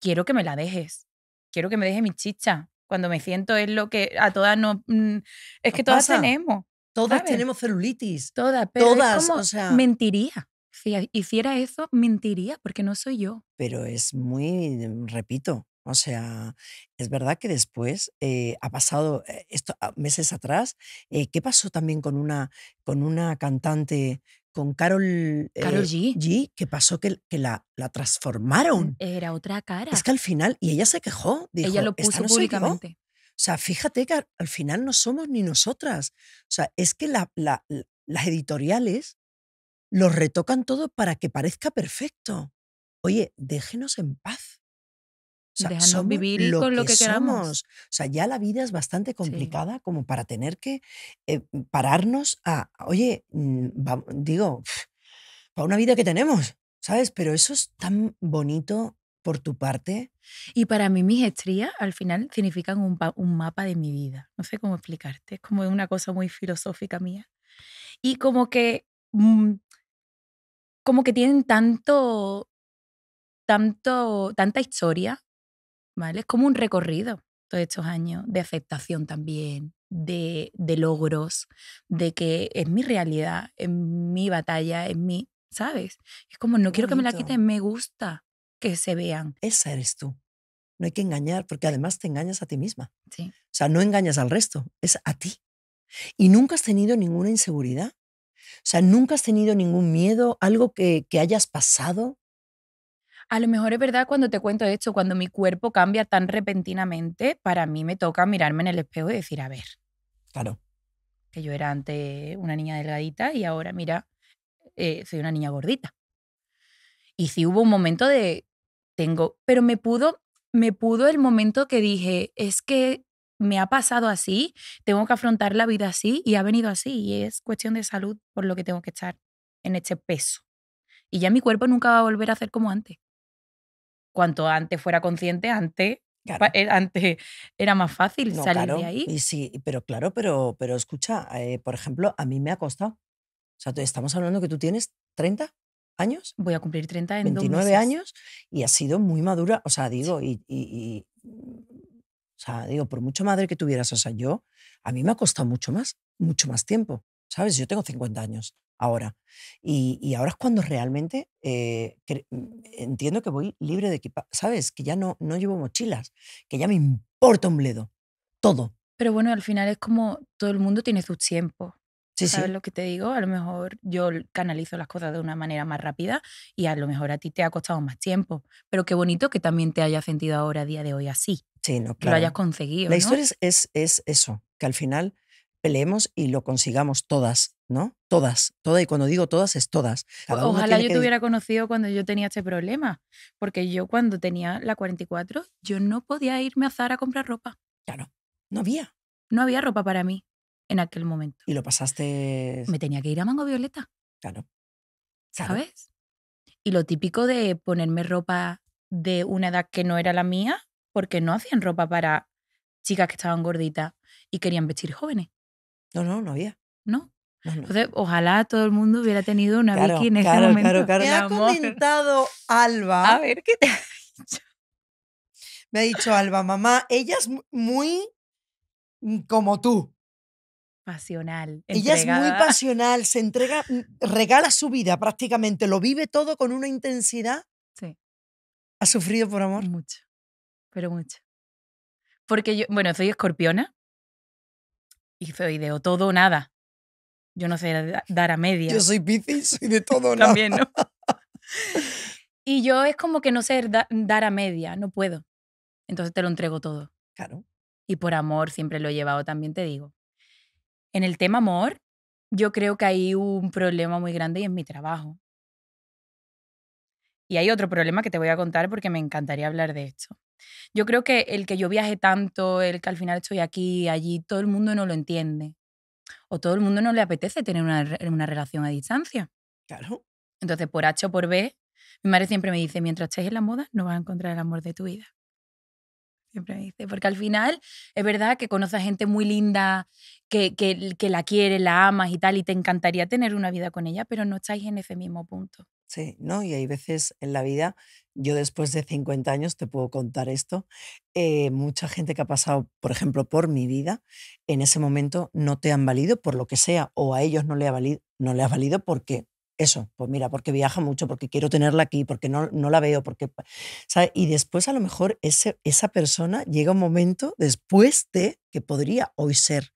quiero que me la dejes, quiero que me deje mi chicha. Cuando me siento es lo que a todas no... Mm, es que todas tenemos. Todas tenemos celulitis. Todas, pero todas, es mentiría. Si hiciera eso, mentiría, porque no soy yo. Pero es muy, mm, repito, o sea, es verdad que después eh, ha pasado eh, esto ah, meses atrás. Eh, ¿Qué pasó también con una, con una cantante con Carol, eh, G. que pasó que, que la, la, transformaron. Era otra cara. Es que al final, y ella se quejó, ella lo puso públicamente. O sea, fíjate que al final no somos ni nosotras. O sea, es que las editoriales los retocan todo para que parezca perfecto. Oye, déjenos en paz sea, vivir con lo que, queramos. O sea, ya la vida es bastante complicada como para tener que eh, pararnos a, oye, mm, digo, para una vida que tenemos, ¿sabes? Pero eso es tan bonito por tu parte. Y para mí mis estrías al final significan un, mapa de mi vida. No sé cómo explicarte, es como una cosa muy filosófica mía. Y como que... Mm, como que tienen tanto tanto, tanta historia es como un recorrido todos estos años de aceptación también, de, logros, de que es mi realidad, es mi batalla, es mi, ¿sabes? Es como, no quiero que me la quiten, me gusta que se vean. Esa eres tú. No hay que engañar, porque además te engañas a ti misma. Sí. O sea, no engañas al resto, es a ti. Y nunca has tenido ninguna inseguridad. O sea, nunca has tenido ningún miedo, algo que hayas pasado a lo mejor es verdad cuando te cuento esto, cuando mi cuerpo cambia tan repentinamente, para mí me toca mirarme en el espejo y decir, a ver. Claro. Que yo era antes una niña delgadita y ahora, mira, eh, soy una niña gordita. Y sí hubo un momento de, tengo, pero me pudo, me pudo el momento que dije, es que me ha pasado así, tengo que afrontar la vida así y ha venido así y es cuestión de salud por lo que tengo que estar en este peso. Y ya mi cuerpo nunca va a volver a hacer como antes cuanto antes fuera consciente, antes eh, Antes era más fácil salir de ahí. Y sí, pero claro, pero, pero escucha, eh, por ejemplo, a mí me ha costado. O sea, estamos hablando que tú tienes 30 años. Voy a cumplir 30 en 29 dos años y ha sido muy madura. O sea, digo, y, y, o sea, digo, por mucho madre que tuvieras, o sea, yo, a mí me ha costado mucho más, mucho más tiempo. ¿sabes? Yo tengo 50 años ahora. Y, ahora es cuando realmente eh, mm, entiendo que voy libre de equipaje, ¿sabes? Que ya no, no llevo mochilas, que ya me importa un bledo, todo. Pero bueno, al final es como todo el mundo tiene su tiempo. Sí, ¿Sabes sí. lo que te digo? A lo mejor yo canalizo las cosas de una manera más rápida y a lo mejor a ti te ha costado más tiempo. Pero qué bonito que también te hayas sentido ahora, a día de hoy, así. Sí, no, claro. Que lo hayas conseguido. La historia es, es, eso, que al final peleemos y lo consigamos todas, ¿no? Todas, todas, y cuando digo todas es todas. Ojalá yo te hubiera conocido cuando yo tenía este problema, porque yo cuando tenía la 44, yo no podía irme a Zara a comprar ropa. Ya no no había. No había ropa para mí en aquel momento. ¿Y lo pasaste? Me tenía que ir a Mango Violeta. Claro. claro. ¿Sabes? Y lo típico de ponerme ropa de una edad que no era la mía, porque no hacían ropa para chicas que estaban gorditas y querían vestir jóvenes. No, no, no había. No. ojalá todo el mundo hubiera tenido una claro, en momento. Me ha comentado Alba. A ver, ¿qué te ha dicho? Me ha dicho Alba, mamá, ella es muy mm, como tú. Pasional. Ella es muy pasional, se entrega, mm, regala su vida prácticamente, lo vive todo con una intensidad. Sí. ¿Ha sufrido por amor? Mucho, pero mucho. Porque yo, bueno, soy escorpiona y soy de todo o nada. Yo no sé dar a media. Yo soy Piscis, soy de todo o nada. También, ¿no? y yo es como que no sé dar a media, no puedo. Entonces te lo entrego todo. Claro. Y por amor siempre lo he llevado, también te digo. En el tema amor, yo creo que hay un problema muy grande y es mi trabajo. Y hay otro problema que te voy a contar porque me encantaría hablar de esto. Yo creo que el que yo viaje tanto, el que al final estoy aquí, allí, todo el mundo no lo entiende. O todo el mundo no le apetece tener una, relación a distancia. Claro. Entonces, por H o por B, mi madre siempre me dice, mientras estés en la moda, no vas a encontrar el amor de tu vida siempre me dice, porque al final es verdad que conoces a gente muy linda, que, que, la quiere la amas y tal, y te encantaría tener una vida con ella, pero no estáis en ese mismo punto. Sí, ¿no? Y hay veces en la vida, yo después de 50 años te puedo contar esto, eh, mucha gente que ha pasado, por ejemplo, por mi vida, en ese momento no te han valido por lo que sea, o a ellos no le ha valido, no le ha valido porque eso, pues mira, porque viaja mucho, porque quiero tenerla aquí, porque no, no la veo, porque... Y después a lo mejor ese, esa persona llega un momento después de que podría hoy ser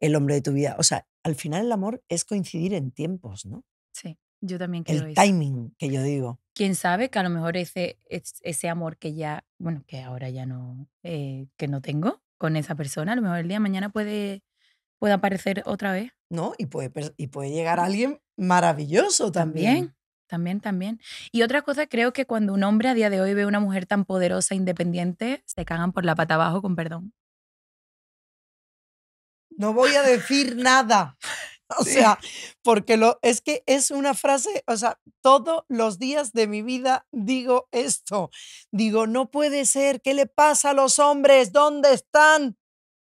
el hombre de tu vida. O sea, al final el amor es coincidir en tiempos, ¿no? Sí, yo también creo El timing, que yo digo. Quién sabe que a lo mejor ese, ese amor que ya, bueno, que ahora ya no, eh, que no tengo con esa persona, a lo mejor el día de mañana puede pueda aparecer otra vez. No, y puede, y puede llegar alguien maravilloso también. También, también, Y otra cosa, creo que cuando un hombre a día de hoy ve una mujer tan poderosa, e independiente, se cagan por la pata abajo, con perdón. No voy a decir nada. O sea, porque lo, es que es una frase, o sea, todos los días de mi vida digo esto. Digo, no puede ser, ¿qué le pasa a los hombres? ¿Dónde están?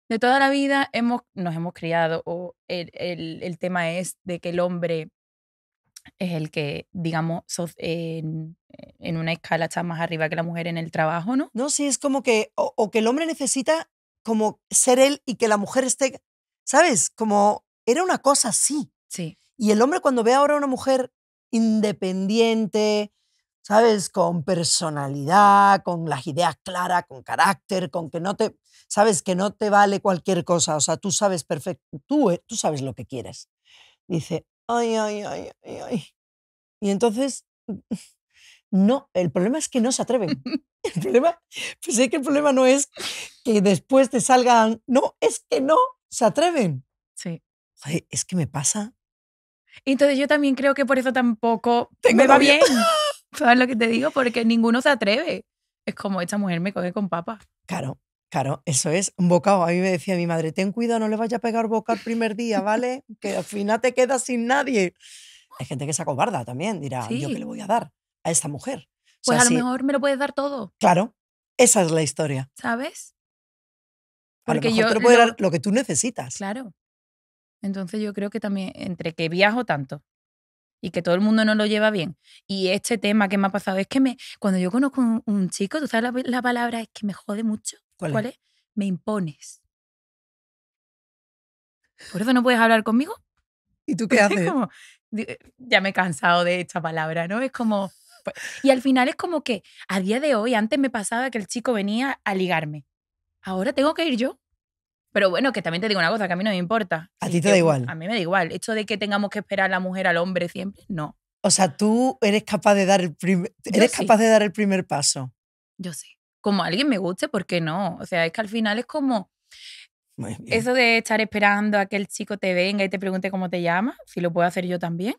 de toda la vida hemos, nos hemos criado o el, tema es de que el hombre es el que, digamos, en, una escala está más arriba que la mujer en el trabajo, ¿no? No, sí, es como que, o, que el hombre necesita como ser él y que la mujer esté, ¿sabes? Como era una cosa así. Sí. Y el hombre cuando ve ahora a una mujer independiente, ¿sabes? Con personalidad, con las ideas claras, con carácter, con que no te, sabes que no te vale cualquier cosa, o sea, tú sabes perfecto, eh, tú, sabes lo que quieres. Dice, ay, ay, ay, ay, ay. Y entonces, no, el problema es que no se atreven. El problema, pues que el problema no es que después te salgan, no, es que no se atreven. Sí. es que me pasa. Entonces yo también creo que por eso tampoco me va bien. ¿Sabes lo que te digo? Porque ninguno se atreve. Es como, esta mujer me coge con papa. Claro, claro, eso es un bocado. A mí me decía mi madre, ten cuidado, no le vayas a pegar boca el primer día, ¿vale? Que al final te quedas sin nadie. Hay gente que se acobarda también, dirá, ¿yo qué le voy a dar a esta mujer? pues a lo mejor me lo puedes dar todo. Claro, esa es la historia. ¿Sabes? Porque a lo mejor yo te lo puedo dar lo que tú necesitas. Claro. Entonces yo creo que también, entre que viajo tanto, y que todo el mundo no lo lleva bien. Y este tema que me ha pasado es que me, cuando yo conozco un, un chico, tú sabes la, la, palabra es que me jode mucho. ¿Cuál, es? Me impones. ¿Por eso no puedes hablar conmigo? ¿Y tú qué haces? Como, eh, ya me he cansado de esta palabra, ¿no? Es como... Pues, y al final es como que a día de hoy, antes me pasaba que el chico venía a ligarme. Ahora tengo que ir yo. Pero bueno, que también te digo una cosa, que a mí no me importa. A ti te da igual. A mí me da igual. Esto de que tengamos que esperar a la mujer al hombre siempre, no. O sea, tú eres capaz de dar el primer, eres capaz de dar el primer paso. Yo sí. Como a alguien me guste, ¿por qué no? O sea, es que al final es como eso de estar esperando a que el chico te venga y te pregunte cómo te llama, si lo puedo hacer yo también.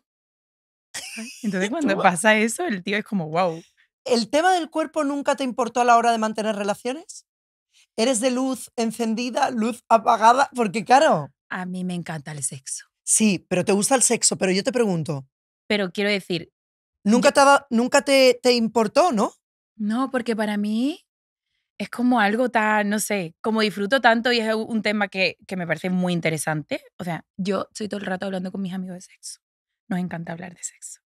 Entonces cuando pasa eso, el tío es como, wow. ¿El tema del cuerpo nunca te importó a la hora de mantener relaciones? ¿Eres de luz encendida, luz apagada? Porque claro. A mí me encanta el sexo. Sí, pero te gusta el sexo, pero yo te pregunto. Pero quiero decir. Nunca, te, nunca te, te importó, ¿no? No, porque para mí es como algo tan, no sé, como disfruto tanto y es un tema que, que, me parece muy interesante. O sea, yo estoy todo el rato hablando con mis amigos de sexo. Nos encanta hablar de sexo.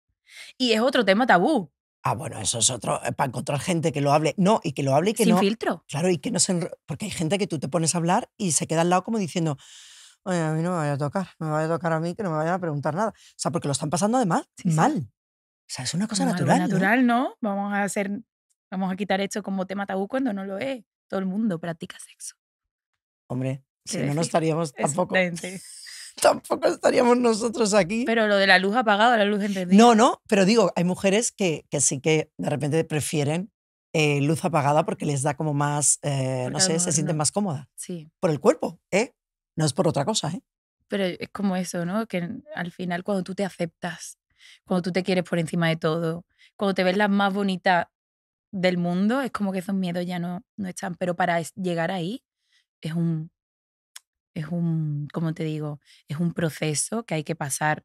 Y es otro tema tabú. Ah, bueno, eso es otro. Eh, para encontrar gente que lo hable. No, y que lo hable y que no. Sin filtro. Claro, y que no se. Porque hay gente que tú te pones a hablar y se queda al lado como diciendo. Oye, a mí no me vaya a tocar, me vaya a tocar a mí, que no me vayan a preguntar nada. O sea, porque lo están pasando además mal. O sea, es una cosa natural. Natural, ¿no? Vamos a hacer, vamos a quitar esto como tema tabú cuando no lo es. Todo el mundo practica sexo. Hombre, si no, no estaríamos tampoco. tampoco estaríamos nosotros aquí. Pero lo de la luz apagada, la luz encendida. No, no, pero digo, hay mujeres que, que sí que de repente prefieren eh, luz apagada porque les da como más, eh, no sé, se sienten más cómodas. Sí. Por el cuerpo, ¿eh? No es por otra cosa, ¿eh? Pero es como eso, ¿no? Que al final cuando tú te aceptas, cuando tú te quieres por encima de todo, cuando te ves la más bonita del mundo, es como que esos miedos ya no, no están. Pero para llegar ahí es un es un, como te digo? Es un proceso que hay que pasar.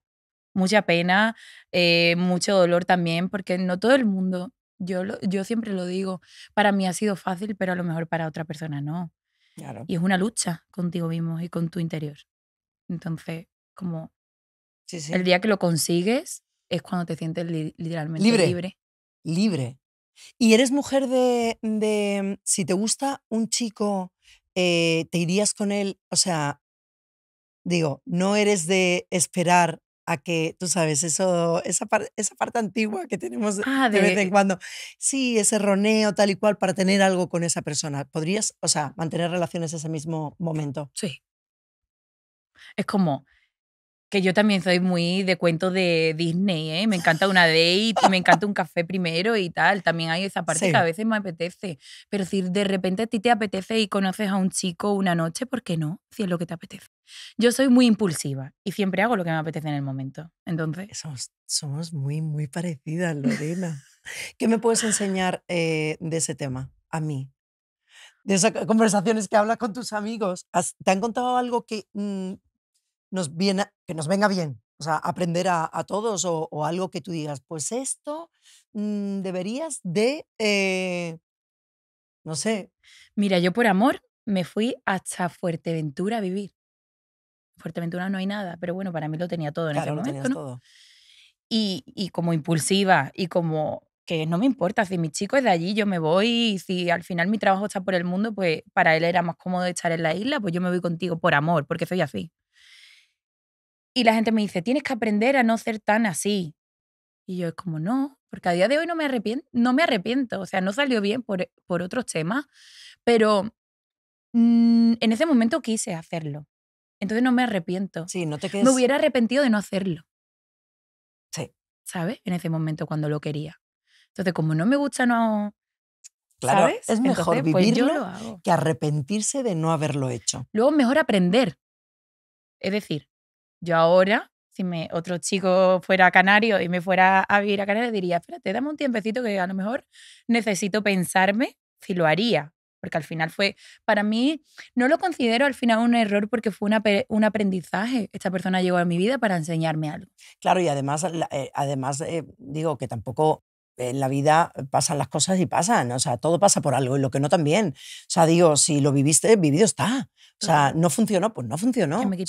Mucha pena, eh, mucho dolor también, porque no todo el mundo, yo, yo siempre lo digo, para mí ha sido fácil, pero a lo mejor para otra persona no. Claro. Y es una lucha contigo mismo y con tu interior. Entonces, como el día que lo consigues es cuando te sientes literalmente libre. libre. Libre. Y eres mujer de, de, si te gusta un chico eh, te irías con él, o sea, digo, no eres de esperar a que, tú sabes, eso, esa, esa parte antigua que tenemos ah, de, vez en cuando, sí, ese roneo tal y cual para tener algo con esa persona. ¿Podrías, o sea, mantener relaciones ese mismo momento? Sí. Es como, que yo también soy muy de cuentos de Disney, ¿eh? Me encanta una date, me encanta un café primero y tal. También hay esa parte que a veces me apetece. Pero si de repente a ti te apetece y conoces a un chico una noche, ¿por qué no? Si es lo que te apetece. Yo soy muy impulsiva y siempre hago lo que me apetece en el momento. Entonces. Somos, somos muy, muy parecidas, Lorena. ¿Qué me puedes enseñar eh, de ese tema? A mí, de esas conversaciones que hablas con tus amigos. ¿Te han contado algo que mm, que nos venga bien. O sea, aprender a, todos o, algo que tú digas, pues esto mm, deberías de, eh, no sé. Mira, yo por amor me fui hasta Fuerteventura a vivir. Fuerteventura no hay nada, pero bueno, para mí lo tenía todo en ese momento. Todo. Y, y, como impulsiva y como que no me importa, si mi chico es de allí, yo me voy y si al final mi trabajo está por el mundo, pues para él era más cómodo estar en la isla, pues yo me voy contigo por amor, porque soy así. Y la gente me dice, tienes que aprender a no ser tan así. Y yo es como, no, porque a día de hoy no me arrepiento, no me arrepiento. O sea, no salió bien por, eh, por otros temas, pero mm, en ese momento quise hacerlo. Entonces no me arrepiento. Sí, no te Me hubiera arrepentido de no hacerlo. Sí. ¿Sabes? En ese momento cuando lo quería. Entonces, como no me gusta, no, Claro, es mejor pues vivirlo que arrepentirse de no haberlo hecho. Luego, mejor aprender. Es decir, yo ahora, si me, otro chico fuera canario y me fuera a vivir a Canarias, diría, espérate, dame un tiempecito que a lo mejor necesito pensarme si lo haría. Porque al final fue, para mí, no lo considero al final un error porque fue un aprendizaje. Esta persona llegó a mi vida para enseñarme algo. Claro, y además, eh, además eh, digo que tampoco en la vida pasan las cosas y pasan, o sea, todo pasa por algo y lo que no también. O sea, digo, si lo viviste, vivido está. O sea, no funcionó, pues no funcionó. Que me Que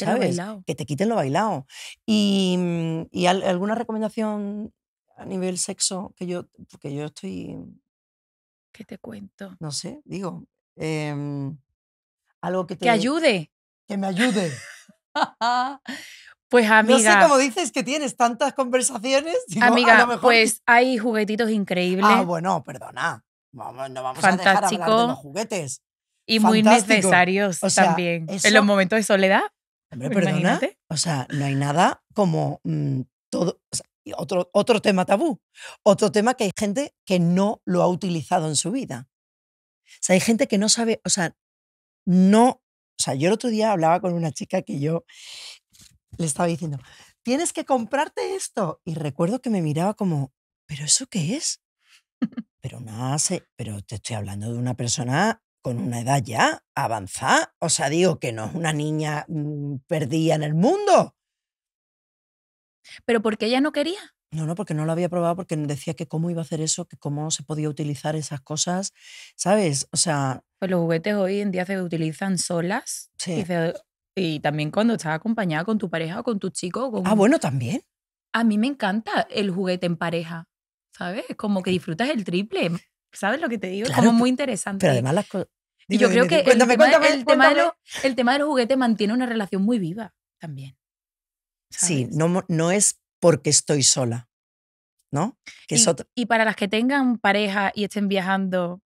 te quiten lo bailado. Y, mm, alguna recomendación a nivel sexo que yo, porque yo estoy... ¿Qué te cuento? No sé, digo, em, algo que te... Que ayude. Que me ayude. Pues amiga. No sé cómo dices que tienes tantas conversaciones. amiga, pues hay juguetitos increíbles. Ah, bueno, perdona. Vamos, no vamos a dejar hablar de los juguetes. Y muy necesarios también. En los momentos de soledad. Hombre, pues, perdona. O sea, no hay nada como mm, todo. otro, otro tema tabú. Otro tema que hay gente que no lo ha utilizado en su vida. O sea, hay gente que no sabe. O sea, no. O sea, yo el otro día hablaba con una chica que yo le estaba diciendo, tienes que comprarte esto. Y recuerdo que me miraba como, ¿pero eso qué es? pero nada, sé, pero te estoy hablando de una persona con una edad ya avanzada. O sea, digo que no es una niña mm, perdida en el mundo. ¿Pero por qué ella no quería? No, no, porque no lo había probado, porque decía que cómo iba a hacer eso, que cómo se podía utilizar esas cosas, ¿sabes? O sea... Pues los juguetes hoy en día se utilizan solas sí. Y también cuando estás acompañada con tu pareja o con tu chico. ah, bueno, también. A mí me encanta el juguete en pareja, ¿sabes? Como que disfrutas el triple. ¿Sabes lo que te digo? Claro, como muy interesante. Pero además las cosas... Y yo creo que el, tema, el, tema juguetes mantiene una relación muy viva también. Sí, no, no es porque estoy sola, ¿no? y para las que tengan pareja y estén viajando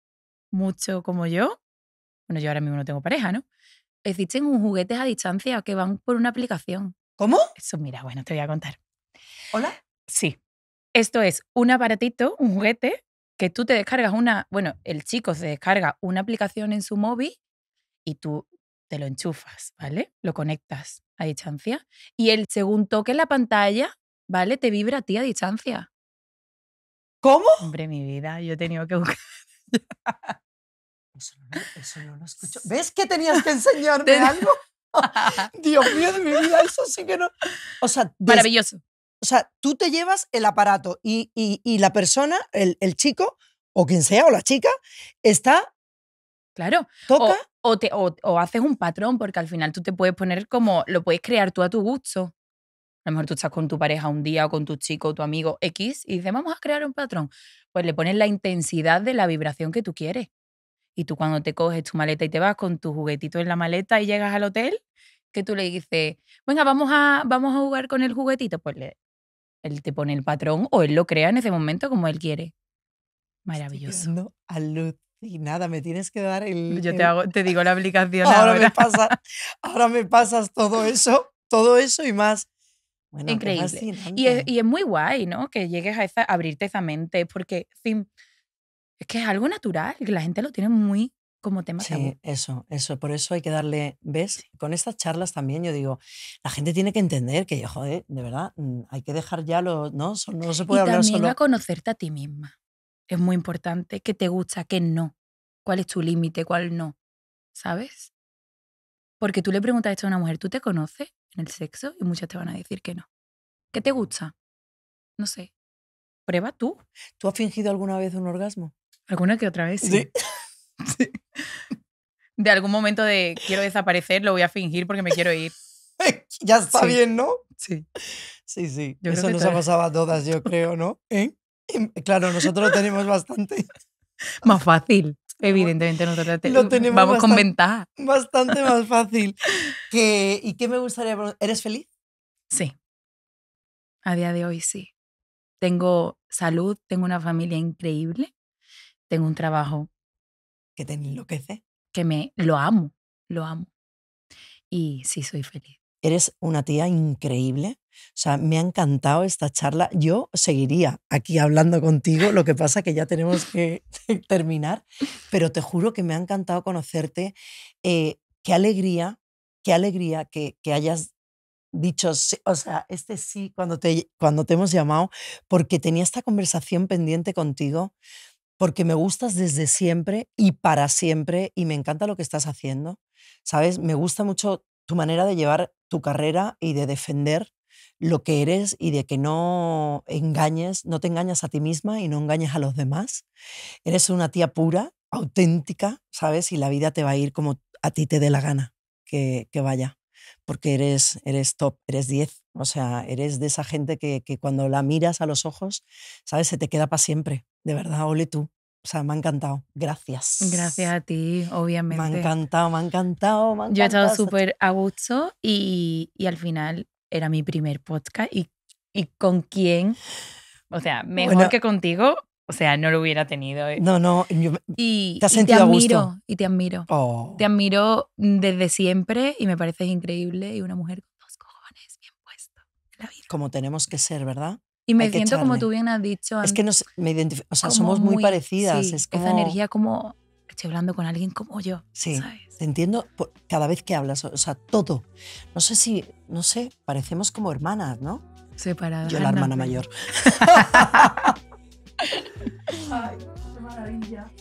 mucho como yo, bueno, yo ahora mismo no tengo pareja, ¿no? existen juguetes a distancia que van por una aplicación. ¿Cómo? Eso, mira, bueno, te voy a contar. ¿Hola? Sí. Esto es un aparatito, un juguete, que tú te descargas una, bueno, el chico se descarga una aplicación en su móvil y tú te lo enchufas, ¿vale? Lo conectas a distancia y el segundo toque en la pantalla, ¿vale? Te vibra a ti a distancia. ¿Cómo? Hombre, mi vida, yo he tenido que buscar. ¿Ves que tenías que enseñarme algo? Dios mío de mi vida, eso sí que no. O sea, maravilloso. O sea, tú te llevas el aparato y, y, la persona, el, chico, o quien sea, o la chica, está. Claro. Toca. O, te, o, haces un patrón, porque al final tú te puedes poner como. Lo puedes crear tú a tu gusto. A lo mejor tú estás con tu pareja un día o con tu chico o tu amigo X y dices, vamos a crear un patrón. Pues le pones la intensidad de la vibración que tú quieres. Y tú cuando te coges tu maleta y te vas con tu juguetito en la maleta y llegas al hotel, que tú le dices, venga, vamos a, vamos a jugar con el juguetito, pues él te pone el patrón o él lo crea en ese momento como él quiere. Maravilloso. Y alucinada, me tienes que dar el... Yo te, hago, te digo la aplicación. Ahora, ahora. Me pasa, ahora me pasas todo eso, todo eso y más. Increíble. Y es, y es, muy guay, ¿no? Que llegues a abrirte esa mente, porque sin, es que es algo natural, que la gente lo tiene muy como tema sí, eso, eso. Por eso hay que darle, ¿ves? Con estas charlas también yo digo, la gente tiene que entender que, joder, de verdad, mm, hay que dejar ya lo, ¿no? No se puede y también a conocerte a ti misma. Es muy importante qué te gusta, qué no, cuál es tu límite, cuál no, ¿sabes? Porque tú le preguntas esto a una mujer, ¿tú te conoces en el sexo? Y muchas te van a decir que no. ¿Qué te gusta? No sé. Prueba tú. ¿Tú has fingido alguna vez un orgasmo? Alguna que otra vez. Sí. De algún momento de quiero desaparecer, lo voy a fingir porque me quiero ir. ya está bien, ¿no? Sí. Sí, sí. Eso nos ha pasado a todas, yo creo, ¿no? ¿Eh? Claro, nosotros lo tenemos bastante. Más fácil. Evidentemente nosotros lo tenemos vamos con ventaja. Bastante más fácil. Que, ¿Y qué me gustaría? ¿Eres feliz? Sí. A día de hoy sí. Tengo salud, tengo una familia increíble, tengo un trabajo. Que te enloquece. Que me lo amo, lo amo. Y sí, soy feliz. Eres una tía increíble. O sea, me ha encantado esta charla. Yo seguiría aquí hablando contigo, lo que pasa que ya tenemos que terminar, pero te juro que me ha encantado conocerte. Eh, qué alegría, qué alegría que, hayas dicho, o sea, este sí cuando te, cuando te hemos llamado, porque tenía esta conversación pendiente contigo porque me gustas desde siempre y para siempre y me encanta lo que estás haciendo. ¿Sabes? Me gusta mucho tu manera de llevar tu carrera y de defender lo que eres y de que no engañes, no te engañas a ti misma y no engañes a los demás. Eres una tía pura, auténtica, ¿sabes? Y la vida te va a ir como a ti te dé la gana que, vaya, porque eres, eres top, eres 10. O sea, eres de esa gente que, que cuando la miras a los ojos, ¿sabes? Se te queda para siempre. De verdad, ole tú. O sea, me ha encantado. Gracias. Gracias a ti, obviamente. Me ha encantado, me ha encantado. Me ha encantado. Yo he estado súper a gusto y, y, al final era mi primer podcast. ¿Y, y con quién? O sea, mejor que contigo. O sea, no lo hubiera tenido. ¿eh? No, no. y, te has sentido te admiro, gusto. Y te admiro. Te oh. admiro desde siempre y me pareces increíble y una mujer como tenemos que ser, ¿verdad? Y me siento como tú bien has dicho. Es que nos, me o sea, somos muy, parecidas. es esa energía como estoy hablando con alguien como yo. Sí, ¿sabes? te entiendo cada vez que hablas, o sea, todo. No sé si, no sé, parecemos como hermanas, ¿no? Separadas. Yo la hermana mayor. Ay, qué maravilla.